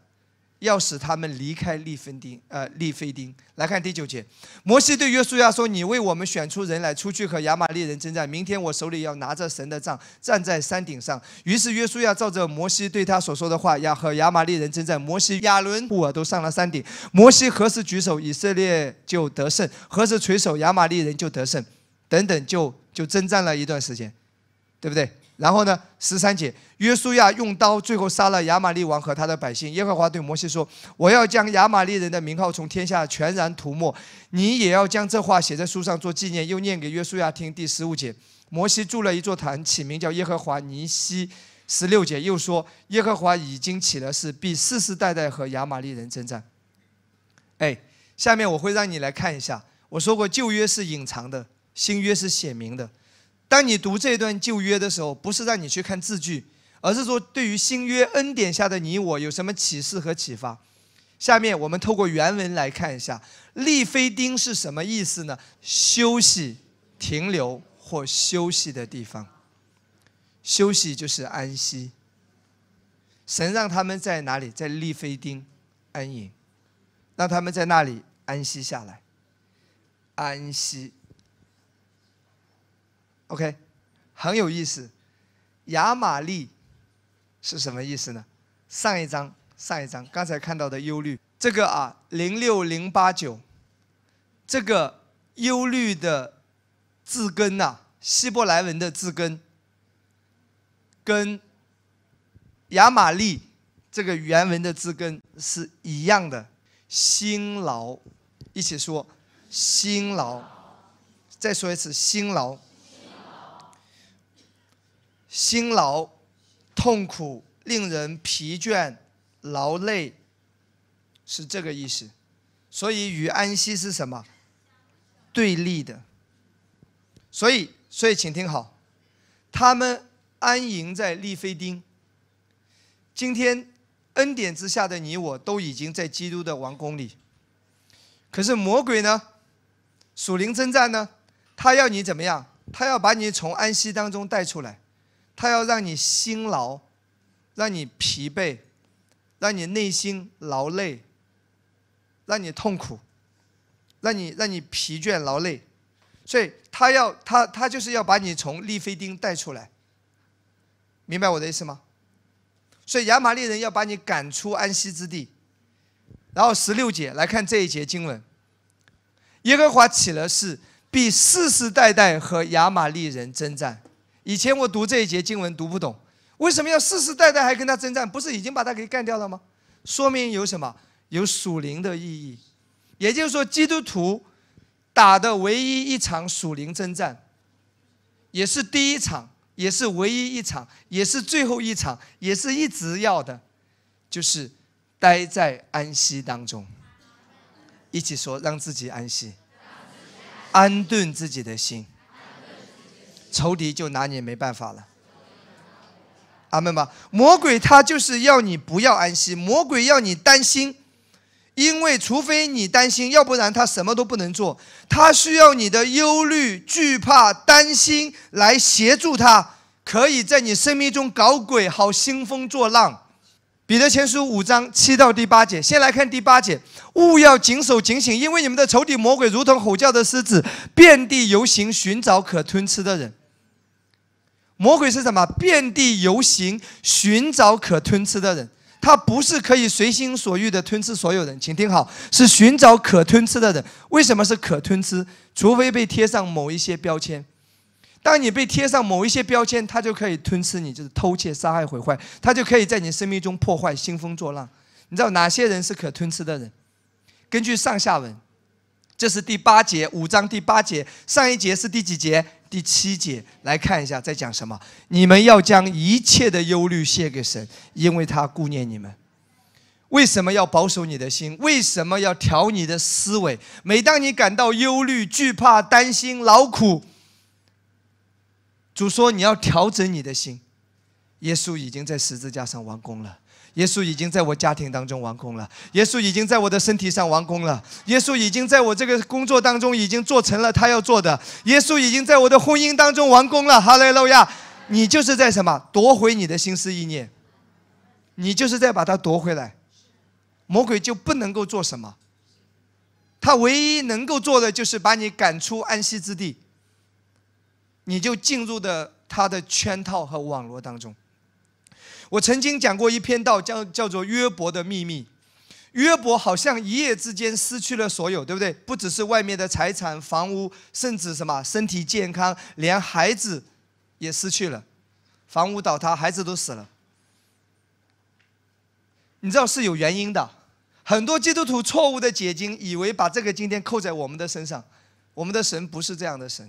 要使他们离开利芬丁，呃，利非丁。来看第九节，摩西对约书亚说：“你为我们选出人来，出去和亚玛利人征战。明天我手里要拿着神的杖，站在山顶上。”于是约书亚照着摩西对他所说的话，要和亚玛利人征战。摩西、亚伦、布尔都上了山顶。摩西何时举手，以色列就得胜；何时垂手，亚玛利人就得胜。等等，就就征战了一段时间，对不对？然后呢？十三节，约书亚用刀最后杀了亚玛利王和他的百姓。耶和华对摩西说：“我要将亚玛利人的名号从天下全然涂抹，你也要将这话写在书上做纪念，又念给约书亚听。”第十五节，摩西筑了一座坛，起名叫耶和华尼西。十六节又说：“耶和华已经起了誓，必世世代代和亚玛利人征战。”哎，下面我会让你来看一下。我说过，旧约是隐藏的，新约是显明的。当你读这段旧约的时候，不是让你去看字句，而是说对于新约恩典下的你我有什么启示和启发。下面我们透过原文来看一下“利非丁”是什么意思呢？休息、停留或休息的地方。休息就是安息。神让他们在哪里？在利非丁安营，让他们在那里安息下来。安息。OK，很有意思。亚玛利是什么意思呢？上一章，上一章，刚才看到的忧虑，这个啊，零六零八九，这个忧虑的字根呐，希伯来文的字根，跟亚玛利这个原文的字根是一样的。辛劳，一起说，辛劳，再说一次，辛劳。辛劳、痛苦，令人疲倦、劳累，是这个意思。所以与安息是什么对立的？所以，所以请听好，他们安营在利非丁。今天恩典之下的你我都已经在基督的王宫里。可是魔鬼呢？属灵征战呢？他要你怎么样？他要把你从安息当中带出来。他要让你辛劳，让你疲惫，让你内心劳累，让你痛苦，让你让你疲倦劳累，所以他要他他就是要把你从利非丁带出来。明白我的意思吗？所以亚玛利人要把你赶出安息之地。然后十六节来看这一节经文，耶和华起了誓，必世世代代和亚玛利人征战。以前我读这一节经文读不懂，为什么要世世代代还跟他征战？不是已经把他给干掉了吗？说明有什么？有属灵的意义，也就是说基督徒打的唯一一场属灵征战，也是第一场，也是唯一一场，也是最后一场，也是一直要的，就是待在安息当中。一起说，让自己安息，安顿自己的心。仇敌就拿你没办法了，阿门吧？魔鬼他就是要你不要安息，魔鬼要你担心，因为除非你担心，要不然他什么都不能做。他需要你的忧虑、惧怕、担心来协助他，可以在你生命中搞鬼，好兴风作浪。彼得前书五章七到第八节，先来看第八节：勿要谨守警醒，因为你们的仇敌魔鬼如同吼叫的狮子，遍地游行，寻找可吞吃的人。魔鬼是什么？遍地游行，寻找可吞吃的人。他不是可以随心所欲的吞吃所有人，请听好，是寻找可吞吃的人。为什么是可吞吃？除非被贴上某一些标签。当你被贴上某一些标签，他就可以吞吃你，就是偷窃、杀害、毁坏，他就可以在你生命中破坏、兴风作浪。你知道哪些人是可吞吃的人？根据上下文，这是第八节，五章第八节。上一节是第几节？第七节来看一下，在讲什么？你们要将一切的忧虑卸给神，因为他顾念你们。为什么要保守你的心？为什么要调你的思维？每当你感到忧虑、惧怕、担心、劳苦，主说你要调整你的心。耶稣已经在十字架上完工了。耶稣已经在我家庭当中完工了，耶稣已经在我的身体上完工了，耶稣已经在我这个工作当中已经做成了他要做的，耶稣已经在我的婚姻当中完工了，哈利路亚！你就是在什么夺回你的心思意念，你就是在把它夺回来，魔鬼就不能够做什么，他唯一能够做的就是把你赶出安息之地，你就进入的他的圈套和网络当中。我曾经讲过一篇道叫叫做约伯的秘密，约伯好像一夜之间失去了所有，对不对？不只是外面的财产、房屋，甚至什么身体健康，连孩子也失去了，房屋倒塌，孩子都死了。你知道是有原因的，很多基督徒错误的解经，以为把这个今天扣在我们的身上，我们的神不是这样的神，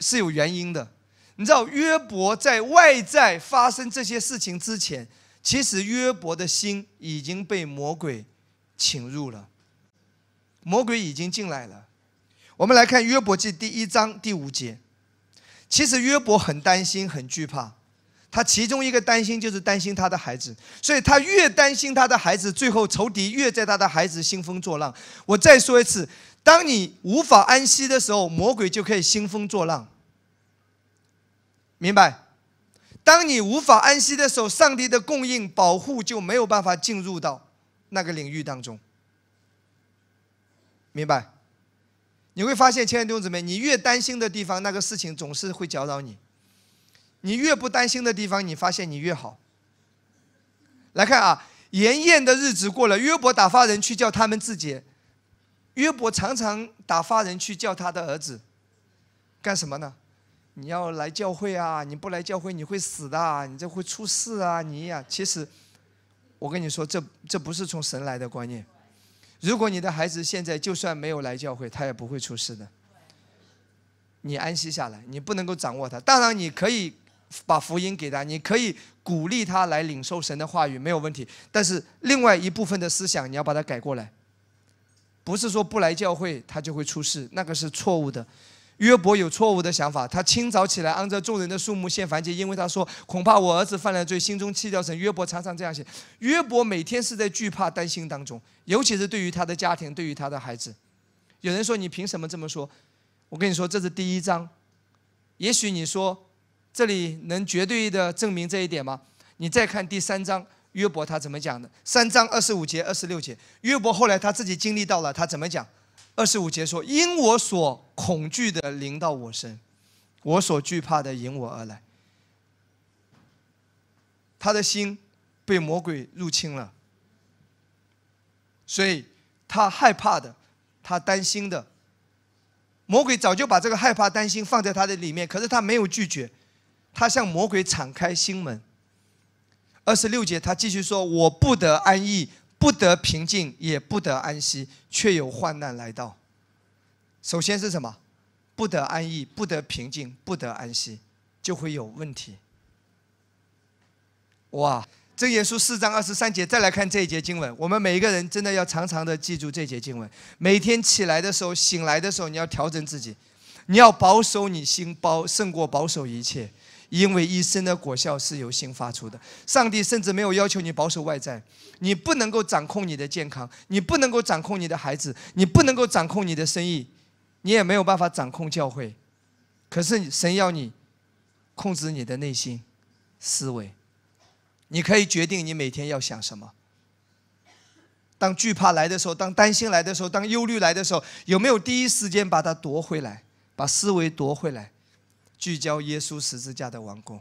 是有原因的。你知道约伯在外在发生这些事情之前，其实约伯的心已经被魔鬼侵入了。魔鬼已经进来了。我们来看约伯记第一章第五节，其实约伯很担心、很惧怕，他其中一个担心就是担心他的孩子，所以他越担心他的孩子，最后仇敌越在他的孩子兴风作浪。我再说一次，当你无法安息的时候，魔鬼就可以兴风作浪。明白，当你无法安息的时候，上帝的供应、保护就没有办法进入到那个领域当中。明白，你会发现，亲爱的弟兄姊妹，你越担心的地方，那个事情总是会搅扰你；你越不担心的地方，你发现你越好。来看啊，炎宴的日子过了，约伯打发人去叫他们自己。约伯常常打发人去叫他的儿子干什么呢？你要来教会啊！你不来教会，你会死的，你这会出事啊！你呀，其实我跟你说，这这不是从神来的观念。如果你的孩子现在就算没有来教会，他也不会出事的。你安息下来，你不能够掌握他。当然，你可以把福音给他，你可以鼓励他来领受神的话语，没有问题。但是另外一部分的思想，你要把它改过来。不是说不来教会他就会出事，那个是错误的。约伯有错误的想法，他清早起来，按照众人的数目献凡祭，因为他说：“恐怕我儿子犯了罪，心中气掉神。”约伯常常这样写，约伯每天是在惧怕、担心当中，尤其是对于他的家庭，对于他的孩子。有人说：“你凭什么这么说？”我跟你说，这是第一章。也许你说，这里能绝对的证明这一点吗？你再看第三章，约伯他怎么讲的？三章二十五节、二十六节，约伯后来他自己经历到了，他怎么讲？二十五节说：“因我所恐惧的临到我身，我所惧怕的引我而来。”他的心被魔鬼入侵了，所以他害怕的，他担心的，魔鬼早就把这个害怕、担心放在他的里面。可是他没有拒绝，他向魔鬼敞开心门。二十六节他继续说：“我不得安逸。”不得平静，也不得安息，却有患难来到。首先是什么？不得安逸，不得平静，不得安息，就会有问题。哇！这耶稣四章二十三节，再来看这一节经文。我们每一个人真的要常常的记住这节经文。每天起来的时候，醒来的时候，你要调整自己，你要保守你心包，胜过保守一切。因为一生的果效是由心发出的，上帝甚至没有要求你保守外在，你不能够掌控你的健康，你不能够掌控你的孩子，你不能够掌控你的生意，你也没有办法掌控教会。可是神要你控制你的内心思维，你可以决定你每天要想什么。当惧怕来的时候，当担心来的时候，当忧虑来的时候，有没有第一时间把它夺回来，把思维夺回来？聚焦耶稣十字架的完工，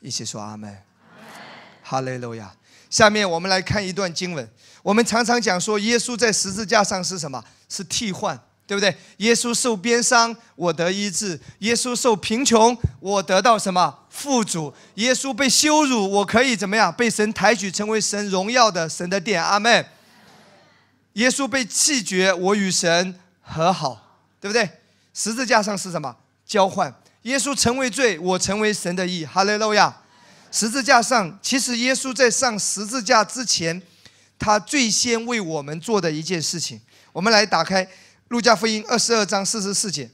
一起说阿门，哈利路亚。下面我们来看一段经文。我们常常讲说，耶稣在十字架上是什么？是替换，对不对？耶稣受鞭伤，我得医治；耶稣受贫穷，我得到什么富足；耶稣被羞辱，我可以怎么样？被神抬举，成为神荣耀的神的殿。阿门。耶稣被弃绝，我与神和好，对不对？十字架上是什么交换？耶稣成为罪，我成为神的义。哈利路亚！十字架上，其实耶稣在上十字架之前，他最先为我们做的一件事情。我们来打开路加福音二十二章四十四节。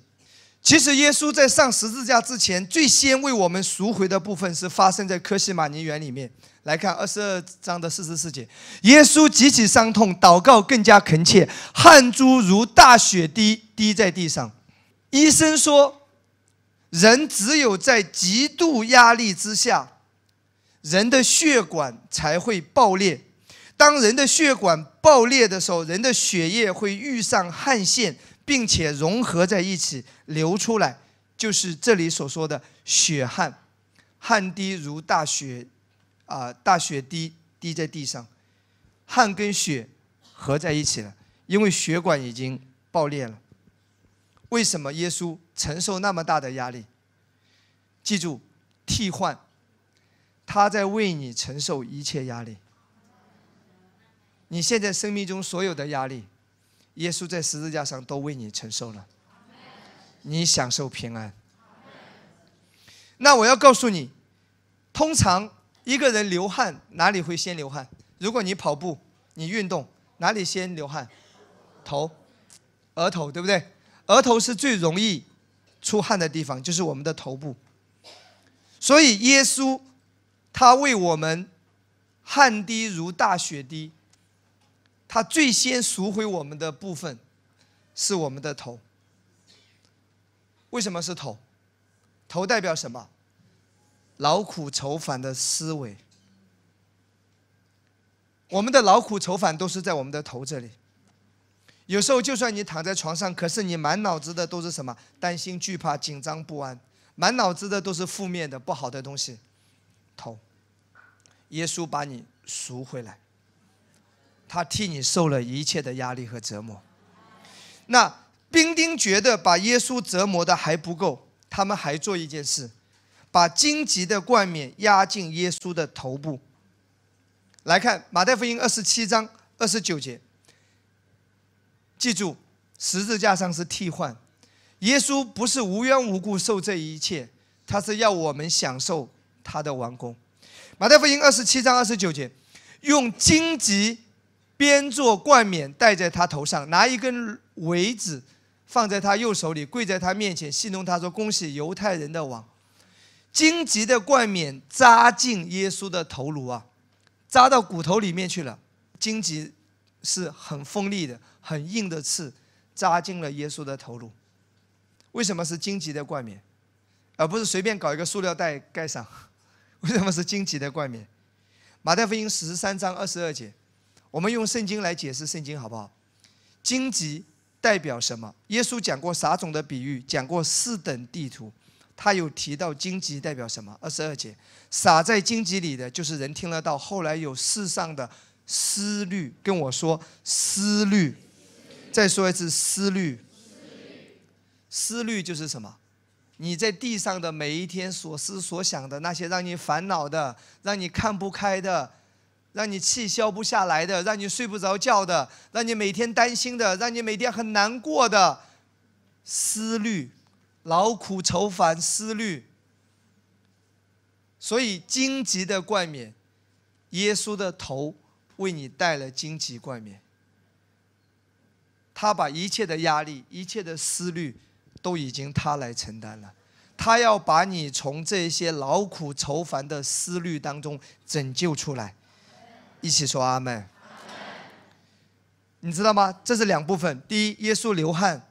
其实耶稣在上十字架之前，最先为我们赎回的部分是发生在科西玛尼园里面。来看二十二章的四十四节，耶稣极其伤痛，祷告更加恳切，汗珠如大雪滴滴在地上。医生说。人只有在极度压力之下，人的血管才会爆裂。当人的血管爆裂的时候，人的血液会遇上汗腺，并且融合在一起流出来，就是这里所说的血汗。汗滴如大雪，啊，大雪滴滴在地上，汗跟血合在一起了，因为血管已经爆裂了。为什么耶稣？承受那么大的压力，记住，替换，他在为你承受一切压力。你现在生命中所有的压力，耶稣在十字架上都为你承受了，你享受平安。那我要告诉你，通常一个人流汗哪里会先流汗？如果你跑步，你运动，哪里先流汗？头，额头，对不对？额头是最容易。出汗的地方就是我们的头部，所以耶稣他为我们汗滴如大雪滴，他最先赎回我们的部分是我们的头。为什么是头？头代表什么？劳苦愁烦的思维。我们的劳苦愁烦都是在我们的头这里。有时候，就算你躺在床上，可是你满脑子的都是什么？担心、惧怕、紧张、不安，满脑子的都是负面的、不好的东西。头，耶稣把你赎回来，他替你受了一切的压力和折磨。那兵丁觉得把耶稣折磨的还不够，他们还做一件事，把荆棘的冠冕压进耶稣的头部。来看马太福音二十七章二十九节。记住，十字架上是替换，耶稣不是无缘无故受这一切，他是要我们享受他的王宫。马太福音二十七章二十九节，用荆棘编作冠冕戴在他头上，拿一根苇子放在他右手里，跪在他面前戏弄他说：“恭喜犹太人的王。”荆棘的冠冕扎进耶稣的头颅啊，扎到骨头里面去了。荆棘是很锋利的。很硬的刺扎进了耶稣的头颅，为什么是荆棘的冠冕，而不是随便搞一个塑料袋盖上？为什么是荆棘的冠冕？马太福音十三章二十二节，我们用圣经来解释圣经好不好？荆棘代表什么？耶稣讲过撒种的比喻，讲过四等地图，他有提到荆棘代表什么？二十二节撒在荆棘里的就是人听得到，后来有世上的思虑跟我说思虑。再说一次，思虑，思虑就是什么？你在地上的每一天所思所想的那些让你烦恼的、让你看不开的、让你气消不下来的、让你睡不着觉的、让你每天担心的、让你每天很难过的思虑，劳苦愁烦思虑。所以荆棘的冠冕，耶稣的头为你带了荆棘冠冕。他把一切的压力、一切的思虑，都已经他来承担了。他要把你从这些劳苦愁烦的思虑当中拯救出来，一起说阿门。你知道吗？这是两部分：第一，耶稣流汗，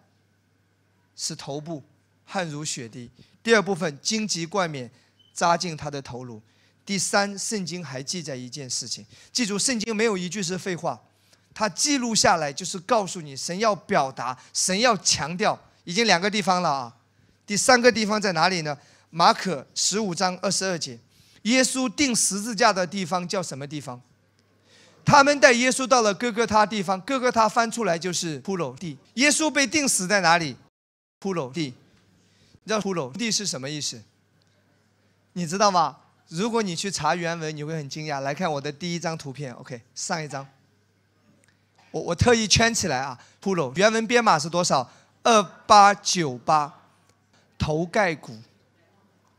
是头部汗如血滴；第二部分，荆棘冠冕扎进他的头颅。第三，圣经还记载一件事情，记住，圣经没有一句是废话。他记录下来就是告诉你，神要表达，神要强调，已经两个地方了啊。第三个地方在哪里呢？马可十五章二十二节，耶稣钉十字架的地方叫什么地方？他们带耶稣到了哥哥他地方，哥哥他翻出来就是骷髅地。耶稣被钉死在哪里？骷髅地。你知道骷髅地是什么意思？你知道吗？如果你去查原文，你会很惊讶。来看我的第一张图片，OK，上一张。我我特意圈起来啊，骷髅原文编码是多少？二八九八，头盖骨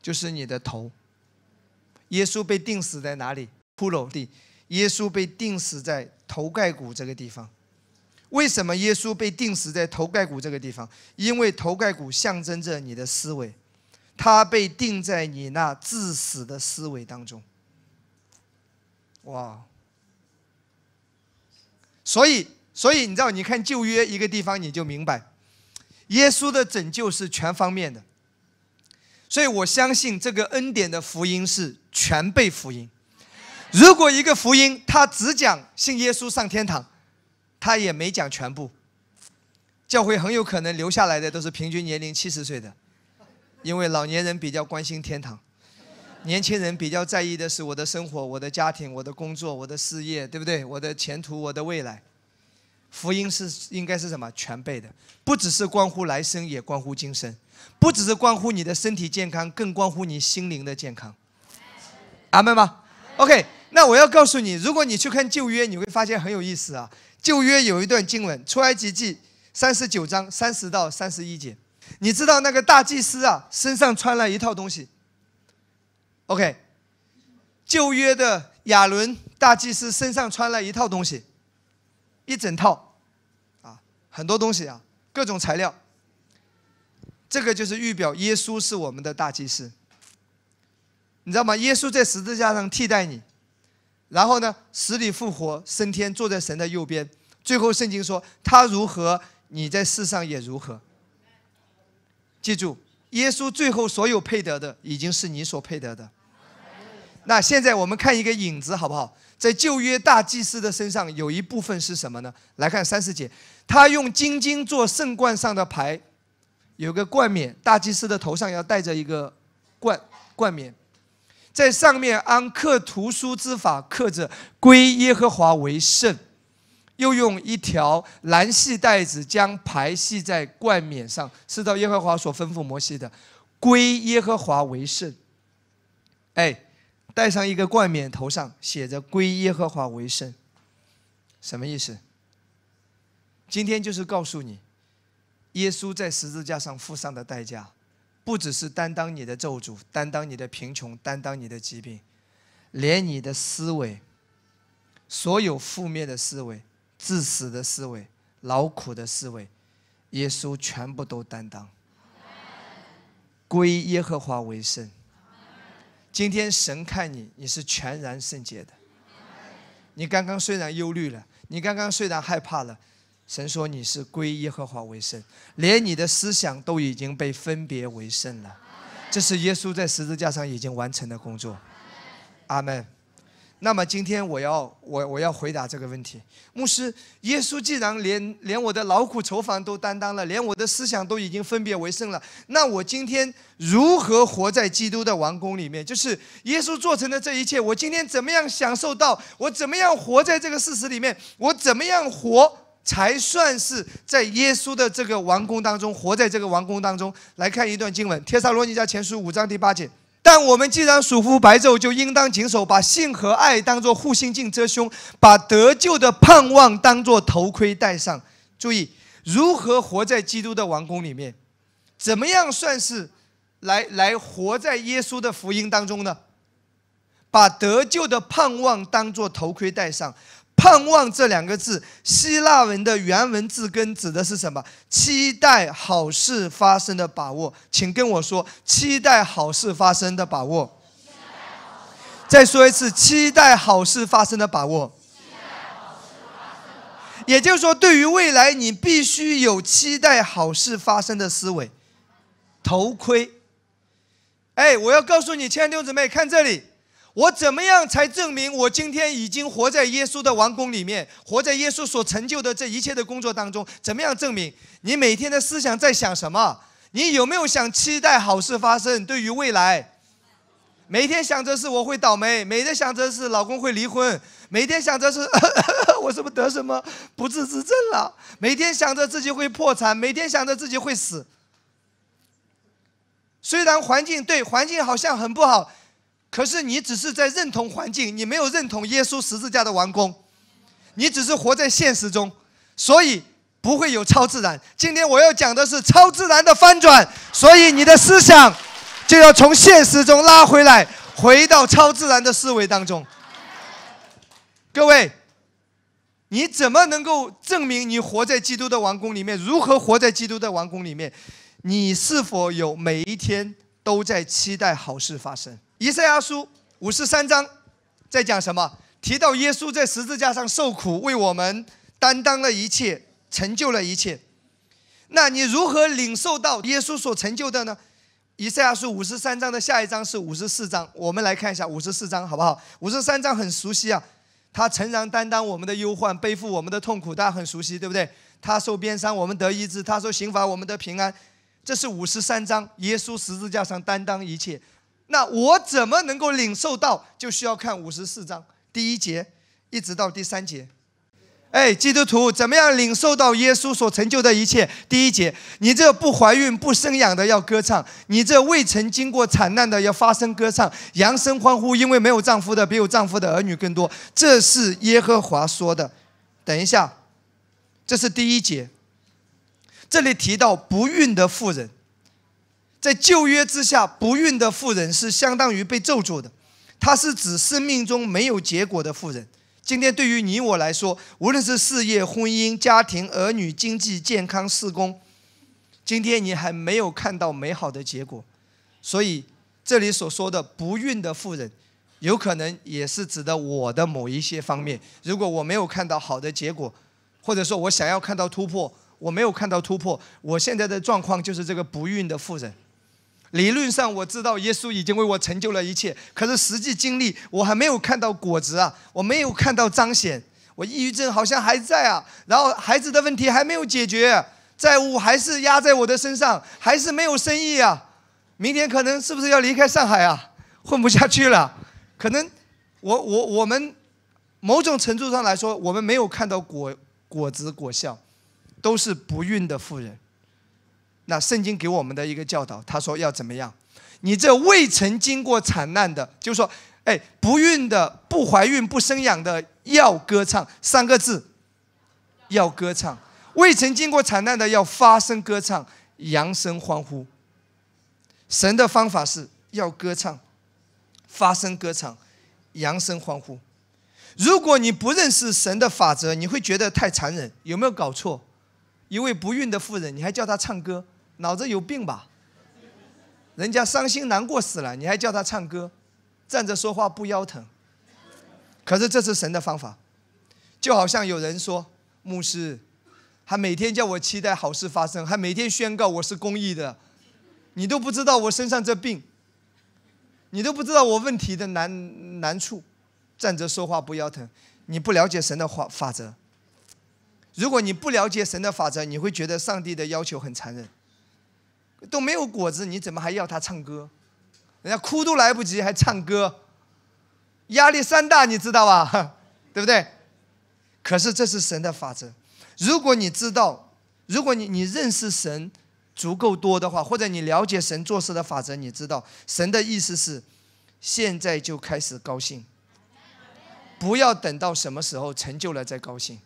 就是你的头。耶稣被钉死在哪里？骷髅地。耶稣被钉死在头盖骨这个地方。为什么耶稣被钉死在头盖骨这个地方？因为头盖骨象征着你的思维，它被钉在你那致死的思维当中。哇！所以，所以你知道，你看旧约一个地方，你就明白，耶稣的拯救是全方面的。所以我相信这个恩典的福音是全备福音。如果一个福音他只讲信耶稣上天堂，他也没讲全部。教会很有可能留下来的都是平均年龄七十岁的，因为老年人比较关心天堂。年轻人比较在意的是我的生活、我的家庭、我的工作、我的事业，对不对？我的前途、我的未来，福音是应该是什么？全备的，不只是关乎来生，也关乎今生；不只是关乎你的身体健康，更关乎你心灵的健康。阿门吗？OK，那我要告诉你，如果你去看旧约，你会发现很有意思啊。旧约有一段经文，《出埃及记》三十九章三十到三十一节，你知道那个大祭司啊，身上穿了一套东西。OK，旧约的亚伦大祭司身上穿了一套东西，一整套，啊，很多东西啊，各种材料。这个就是预表耶稣是我们的大祭司，你知道吗？耶稣在十字架上替代你，然后呢，死里复活，升天，坐在神的右边。最后圣经说，他如何，你在世上也如何。记住。耶稣最后所有配得的，已经是你所配得的。那现在我们看一个影子，好不好？在旧约大祭司的身上，有一部分是什么呢？来看三十节，他用金晶做圣冠上的牌，有个冠冕，大祭司的头上要戴着一个冠冠冕，在上面按刻图书之法刻着“归耶和华为圣”。又用一条蓝系带子将牌系在冠冕上，是到耶和华所吩咐摩西的，归耶和华为圣。哎，戴上一个冠冕，头上写着“归耶和华为圣”，什么意思？今天就是告诉你，耶稣在十字架上付上的代价，不只是担当你的咒诅，担当你的贫穷，担当你的疾病，连你的思维，所有负面的思维。致死的思维、劳苦的思维，耶稣全部都担当。归耶和华为圣。今天神看你，你是全然圣洁的。你刚刚虽然忧虑了，你刚刚虽然害怕了，神说你是归耶和华为圣，连你的思想都已经被分别为圣了。这是耶稣在十字架上已经完成的工作。阿门。那么今天我要我我要回答这个问题，牧师，耶稣既然连连我的劳苦愁烦都担当了，连我的思想都已经分别为圣了，那我今天如何活在基督的王宫里面？就是耶稣做成的这一切，我今天怎么样享受到？我怎么样活在这个事实里面？我怎么样活才算是在耶稣的这个王宫当中活在这个王宫当中？来看一段经文，《帖撒罗尼迦前书》五章第八节。但我们既然属乎白昼，就应当谨守，把性和爱当做护心镜遮胸，把得救的盼望当做头盔戴上。注意如何活在基督的王宫里面，怎么样算是来来活在耶稣的福音当中呢？把得救的盼望当做头盔戴上。盼望这两个字，希腊文的原文字根指的是什么？期待好事发生的把握，请跟我说，期待好事发生的把握。再说一次，期待好事发生的把握。也就是说，对于未来，你必须有期待好事发生的思维。头盔，哎，我要告诉你，亲爱的兄姊妹，看这里。我怎么样才证明我今天已经活在耶稣的王宫里面，活在耶稣所成就的这一切的工作当中？怎么样证明？你每天的思想在想什么？你有没有想期待好事发生？对于未来，每天想着是我会倒霉，每天想着是老公会离婚，每天想着是 我是不是得什么不治之症了？每天想着自己会破产，每天想着自己会死。虽然环境对环境好像很不好。可是你只是在认同环境，你没有认同耶稣十字架的完工，你只是活在现实中，所以不会有超自然。今天我要讲的是超自然的翻转，所以你的思想就要从现实中拉回来，回到超自然的思维当中。各位，你怎么能够证明你活在基督的王宫里面？如何活在基督的王宫里面？你是否有每一天都在期待好事发生？以赛亚书五十三章在讲什么？提到耶稣在十字架上受苦，为我们担当了一切，成就了一切。那你如何领受到耶稣所成就的呢？以赛亚书五十三章的下一章是五十四章，我们来看一下五十四章好不好？五十三章很熟悉啊，他诚然担当我们的忧患，背负我们的痛苦，大家很熟悉，对不对？他受鞭伤，我们得医治；他说刑罚，我们得平安。这是五十三章，耶稣十字架上担当一切。那我怎么能够领受到？就需要看五十四章第一节，一直到第三节。哎，基督徒怎么样领受到耶稣所成就的一切？第一节，你这不怀孕不生养的要歌唱，你这未曾经过惨难的要发声歌唱，扬声欢呼，因为没有丈夫的比有丈夫的儿女更多。这是耶和华说的。等一下，这是第一节。这里提到不孕的妇人。在旧约之下，不孕的妇人是相当于被咒住的。它是指生命中没有结果的妇人。今天对于你我来说，无论是事业、婚姻、家庭、儿女、经济、健康、事工，今天你还没有看到美好的结果，所以这里所说的不孕的妇人，有可能也是指的我的某一些方面。如果我没有看到好的结果，或者说我想要看到突破，我没有看到突破，我现在的状况就是这个不孕的妇人。理论上我知道耶稣已经为我成就了一切，可是实际经历我还没有看到果子啊，我没有看到彰显，我抑郁症好像还在啊，然后孩子的问题还没有解决，债务还是压在我的身上，还是没有生意啊，明天可能是不是要离开上海啊，混不下去了，可能我我我们某种程度上来说，我们没有看到果果子果效，都是不孕的妇人。那圣经给我们的一个教导，他说要怎么样？你这未曾经过惨难的，就是说，哎，不孕的、不怀孕、不生养的，要歌唱三个字，要歌唱。未曾经过惨难的，要发声歌唱，扬声欢呼。神的方法是要歌唱，发声歌唱，扬声欢呼。如果你不认识神的法则，你会觉得太残忍。有没有搞错？一位不孕的妇人，你还叫她唱歌？脑子有病吧？人家伤心难过死了，你还叫他唱歌，站着说话不腰疼。可是这是神的方法，就好像有人说，牧师还每天叫我期待好事发生，还每天宣告我是公益的，你都不知道我身上这病，你都不知道我问题的难难处，站着说话不腰疼，你不了解神的法法则。如果你不了解神的法则，你会觉得上帝的要求很残忍。都没有果子，你怎么还要他唱歌？人家哭都来不及，还唱歌，压力山大，你知道吧？对不对？可是这是神的法则。如果你知道，如果你你认识神足够多的话，或者你了解神做事的法则，你知道神的意思是：现在就开始高兴，不要等到什么时候成就了再高兴，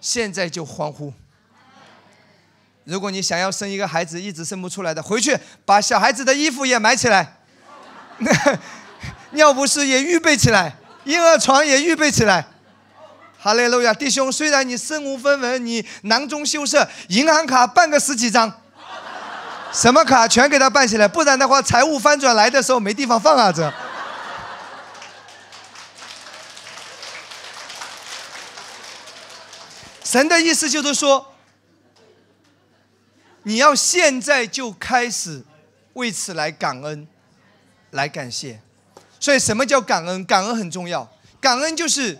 现在就欢呼。如果你想要生一个孩子，一直生不出来的，回去把小孩子的衣服也买起来，尿不湿也预备起来，婴儿床也预备起来。好嘞，路亚弟兄，虽然你身无分文，你囊中羞涩，银行卡办个十几张，什么卡全给他办起来，不然的话，财务翻转来的时候没地方放啊！这，神的意思就是说。你要现在就开始为此来感恩，来感谢。所以什么叫感恩？感恩很重要。感恩就是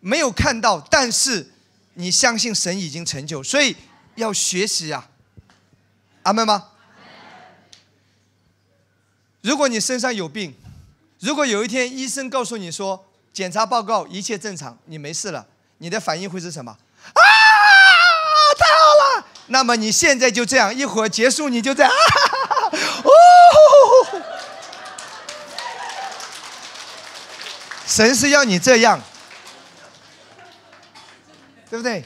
没有看到，但是你相信神已经成就。所以要学习啊，阿门吗？如果你身上有病，如果有一天医生告诉你说检查报告一切正常，你没事了，你的反应会是什么？啊，太好了！那么你现在就这样，一会儿结束你就这样，哦！神是要你这样，对不对？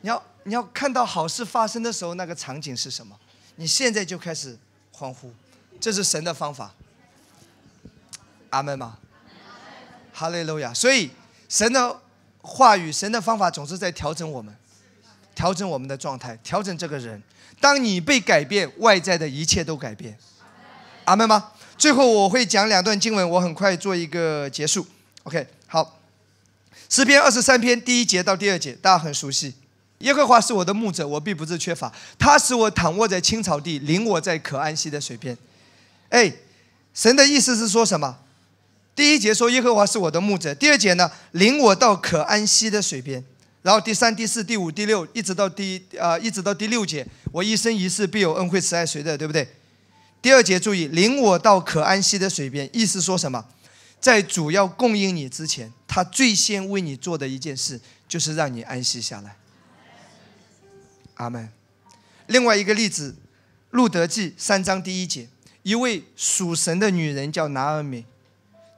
你要你要看到好事发生的时候，那个场景是什么？你现在就开始欢呼，这是神的方法。阿门吗？哈利路亚。所以神的话语、神的方法总是在调整我们。调整我们的状态，调整这个人。当你被改变，外在的一切都改变。阿门吗？最后我会讲两段经文，我很快做一个结束。OK，好。诗篇二十三篇第一节到第二节，大家很熟悉。耶和华是我的牧者，我并不是缺乏。他使我躺卧在青草地，领我在可安息的水边。哎，神的意思是说什么？第一节说耶和华是我的牧者，第二节呢，领我到可安息的水边。然后第三、第四、第五、第六，一直到第啊，一直到第六节，我一生一世必有恩惠慈爱谁的，对不对？第二节注意，领我到可安息的水边，意思说什么？在主要供应你之前，他最先为你做的一件事就是让你安息下来。阿门。另外一个例子，《路德记》三章第一节，一位属神的女人叫拿尔米，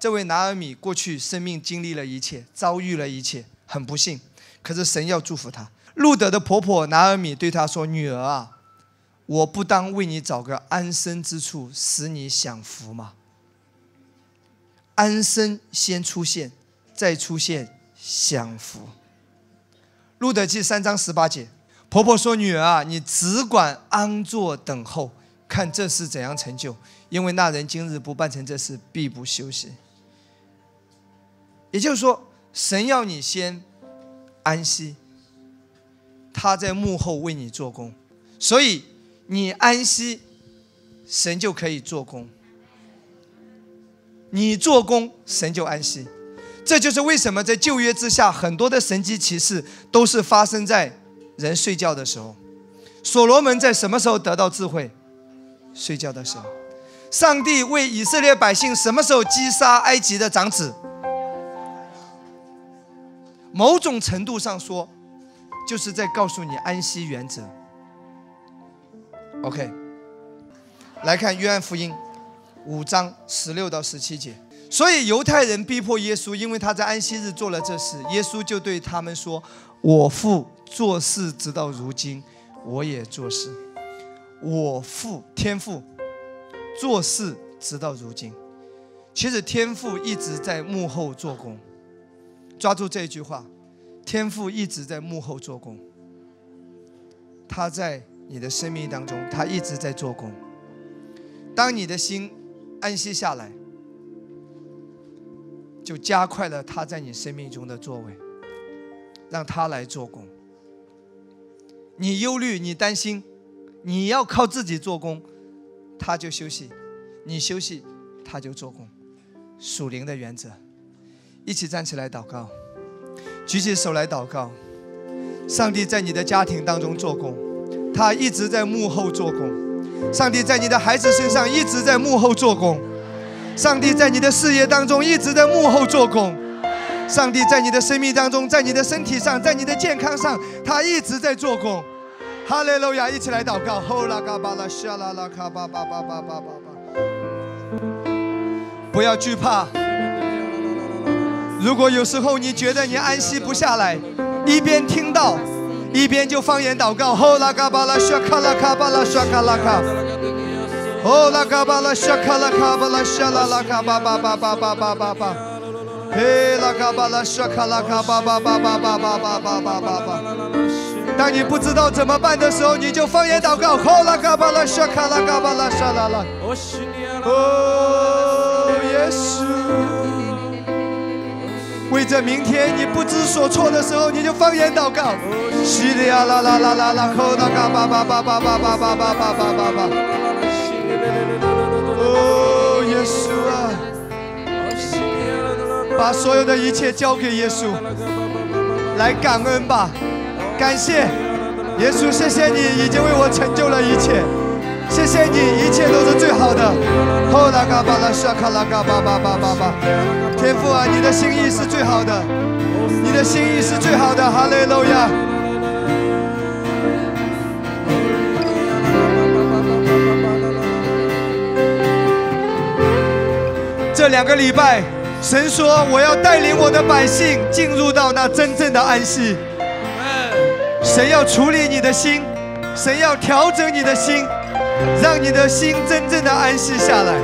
这位拿尔米过去生命经历了一切，遭遇了一切，很不幸。可是神要祝福他。路德的婆婆拿尔米对他说：“女儿啊，我不当为你找个安身之处，使你享福吗？安身先出现，再出现享福。”路德记三章十八节，婆婆说：“女儿啊，你只管安坐等候，看这事怎样成就。因为那人今日不办成这事，必不休息。”也就是说，神要你先。安息，他在幕后为你做工，所以你安息，神就可以做工；你做工，神就安息。这就是为什么在旧约之下，很多的神迹奇事都是发生在人睡觉的时候。所罗门在什么时候得到智慧？睡觉的时候。上帝为以色列百姓什么时候击杀埃及的长子？某种程度上说，就是在告诉你安息原则。OK，来看《约翰福音》五章十六到十七节。所以犹太人逼迫耶稣，因为他在安息日做了这事。耶稣就对他们说：“我父做事直到如今，我也做事；我父天父做事直到如今。其实天父一直在幕后做工。”抓住这一句话，天赋一直在幕后做工。他在你的生命当中，他一直在做工。当你的心安息下来，就加快了他在你生命中的作为，让他来做工。你忧虑，你担心，你要靠自己做工，他就休息；你休息，他就做工。属灵的原则。一起站起来祷告，举起手来祷告。上帝在你的家庭当中做工，他一直在幕后做工。上帝在你的孩子身上一直在幕后做工。上帝在你的事业当中一直在幕后做工。上帝在你的生命当中，在你的身体上，在你的健康上，他一直在做工。哈利路亚，一起来祷告。不要惧怕。如果有时候你觉得你安息不下来，一边听到，一边就方言祷告。哦啦嘎巴拉刷，卡拉卡巴拉刷卡拉卡。哦啦嘎巴拉刷卡拉卡巴拉刷啦啦卡巴巴巴巴巴巴巴巴巴。嘿啦嘎巴拉刷卡拉卡巴巴巴巴巴巴巴巴巴。当你不知道怎么办的时候，你就方言祷告。哦啦嘎巴拉刷卡拉嘎巴拉刷啦啦。哦，耶稣。为着明天你不知所措的时候，你就放言祷告。西里亚啦啦啦啦啦，吼那嘎巴巴巴巴巴巴巴巴巴巴巴巴。哦，耶稣啊，把所有的一切交给耶稣，来感恩吧，感谢耶稣，谢谢你已经为我成就了一切。谢谢你，一切都是最好的。哦，拉嘎巴拉，笑卡拉嘎巴巴巴巴巴，天父啊，你的心意是最好的，你的心意是最好的。哈利路亚。这两个礼拜，神说我要带领我的百姓进入到那真正的安息。神要处理你的心，神要调整你的心。让你的心真正的安息下来，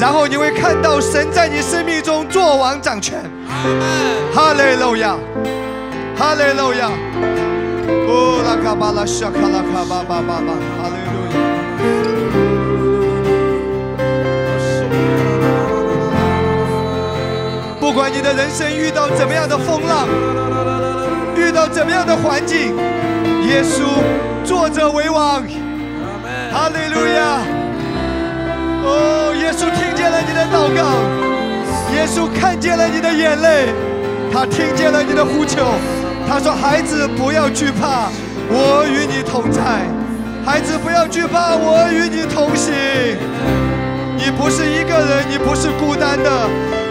然后你会看到神在你生命中作王掌权。哈利路亚，哈利路亚。不管你的人生遇到怎么样的风浪，遇到怎么样的环境，耶稣坐者为王。哈利路亚，哦，耶稣听见了你的祷告，耶稣看见了你的眼泪，他听见了你的呼求，他说：“孩子，不要惧怕，我与你同在。”孩子，不要惧怕，我与你同行。你不是一个人，你不是孤单的，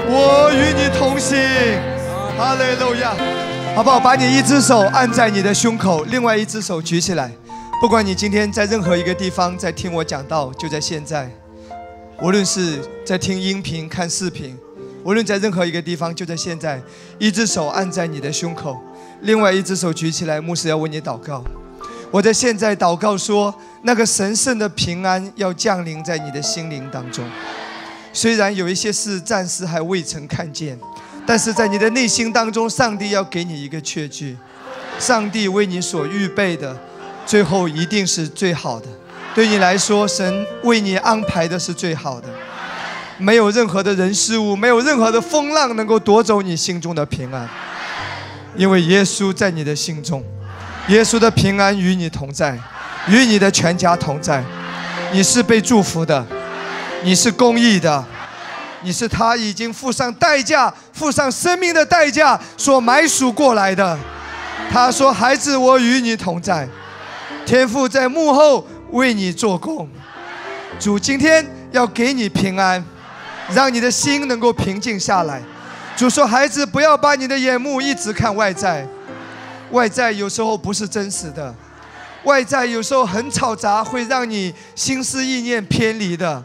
我与你同行。哈利路亚，好不好？把你一只手按在你的胸口，另外一只手举起来。不管你今天在任何一个地方在听我讲道，就在现在，无论是在听音频、看视频，无论在任何一个地方，就在现在，一只手按在你的胸口，另外一只手举起来，牧师要为你祷告。我在现在祷告说，那个神圣的平安要降临在你的心灵当中。虽然有一些事暂时还未曾看见，但是在你的内心当中，上帝要给你一个确据，上帝为你所预备的。最后一定是最好的，对你来说，神为你安排的是最好的，没有任何的人事物，没有任何的风浪能够夺走你心中的平安，因为耶稣在你的心中，耶稣的平安与你同在，与你的全家同在，你是被祝福的，你是公义的，你是他已经付上代价、付上生命的代价所买赎过来的，他说：“孩子，我与你同在。”天父在幕后为你做工，主今天要给你平安，让你的心能够平静下来。主说：“孩子，不要把你的眼目一直看外在，外在有时候不是真实的，外在有时候很嘈杂，会让你心思意念偏离的。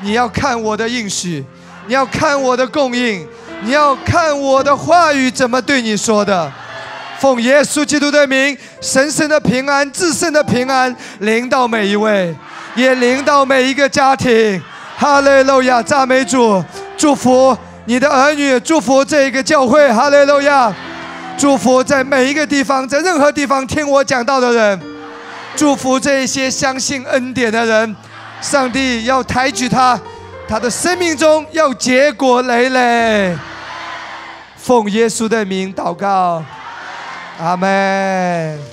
你要看我的应许，你要看我的供应，你要看我的话语怎么对你说的。”奉耶稣基督的名，神圣的平安，至圣的平安，临到每一位，也临到每一个家庭。哈利路亚，赞美主，祝福你的儿女，祝福这一个教会。哈利路亚，祝福在每一个地方，在任何地方听我讲到的人，祝福这一些相信恩典的人。上帝要抬举他，他的生命中要结果累累。奉耶稣的名祷告。Amén.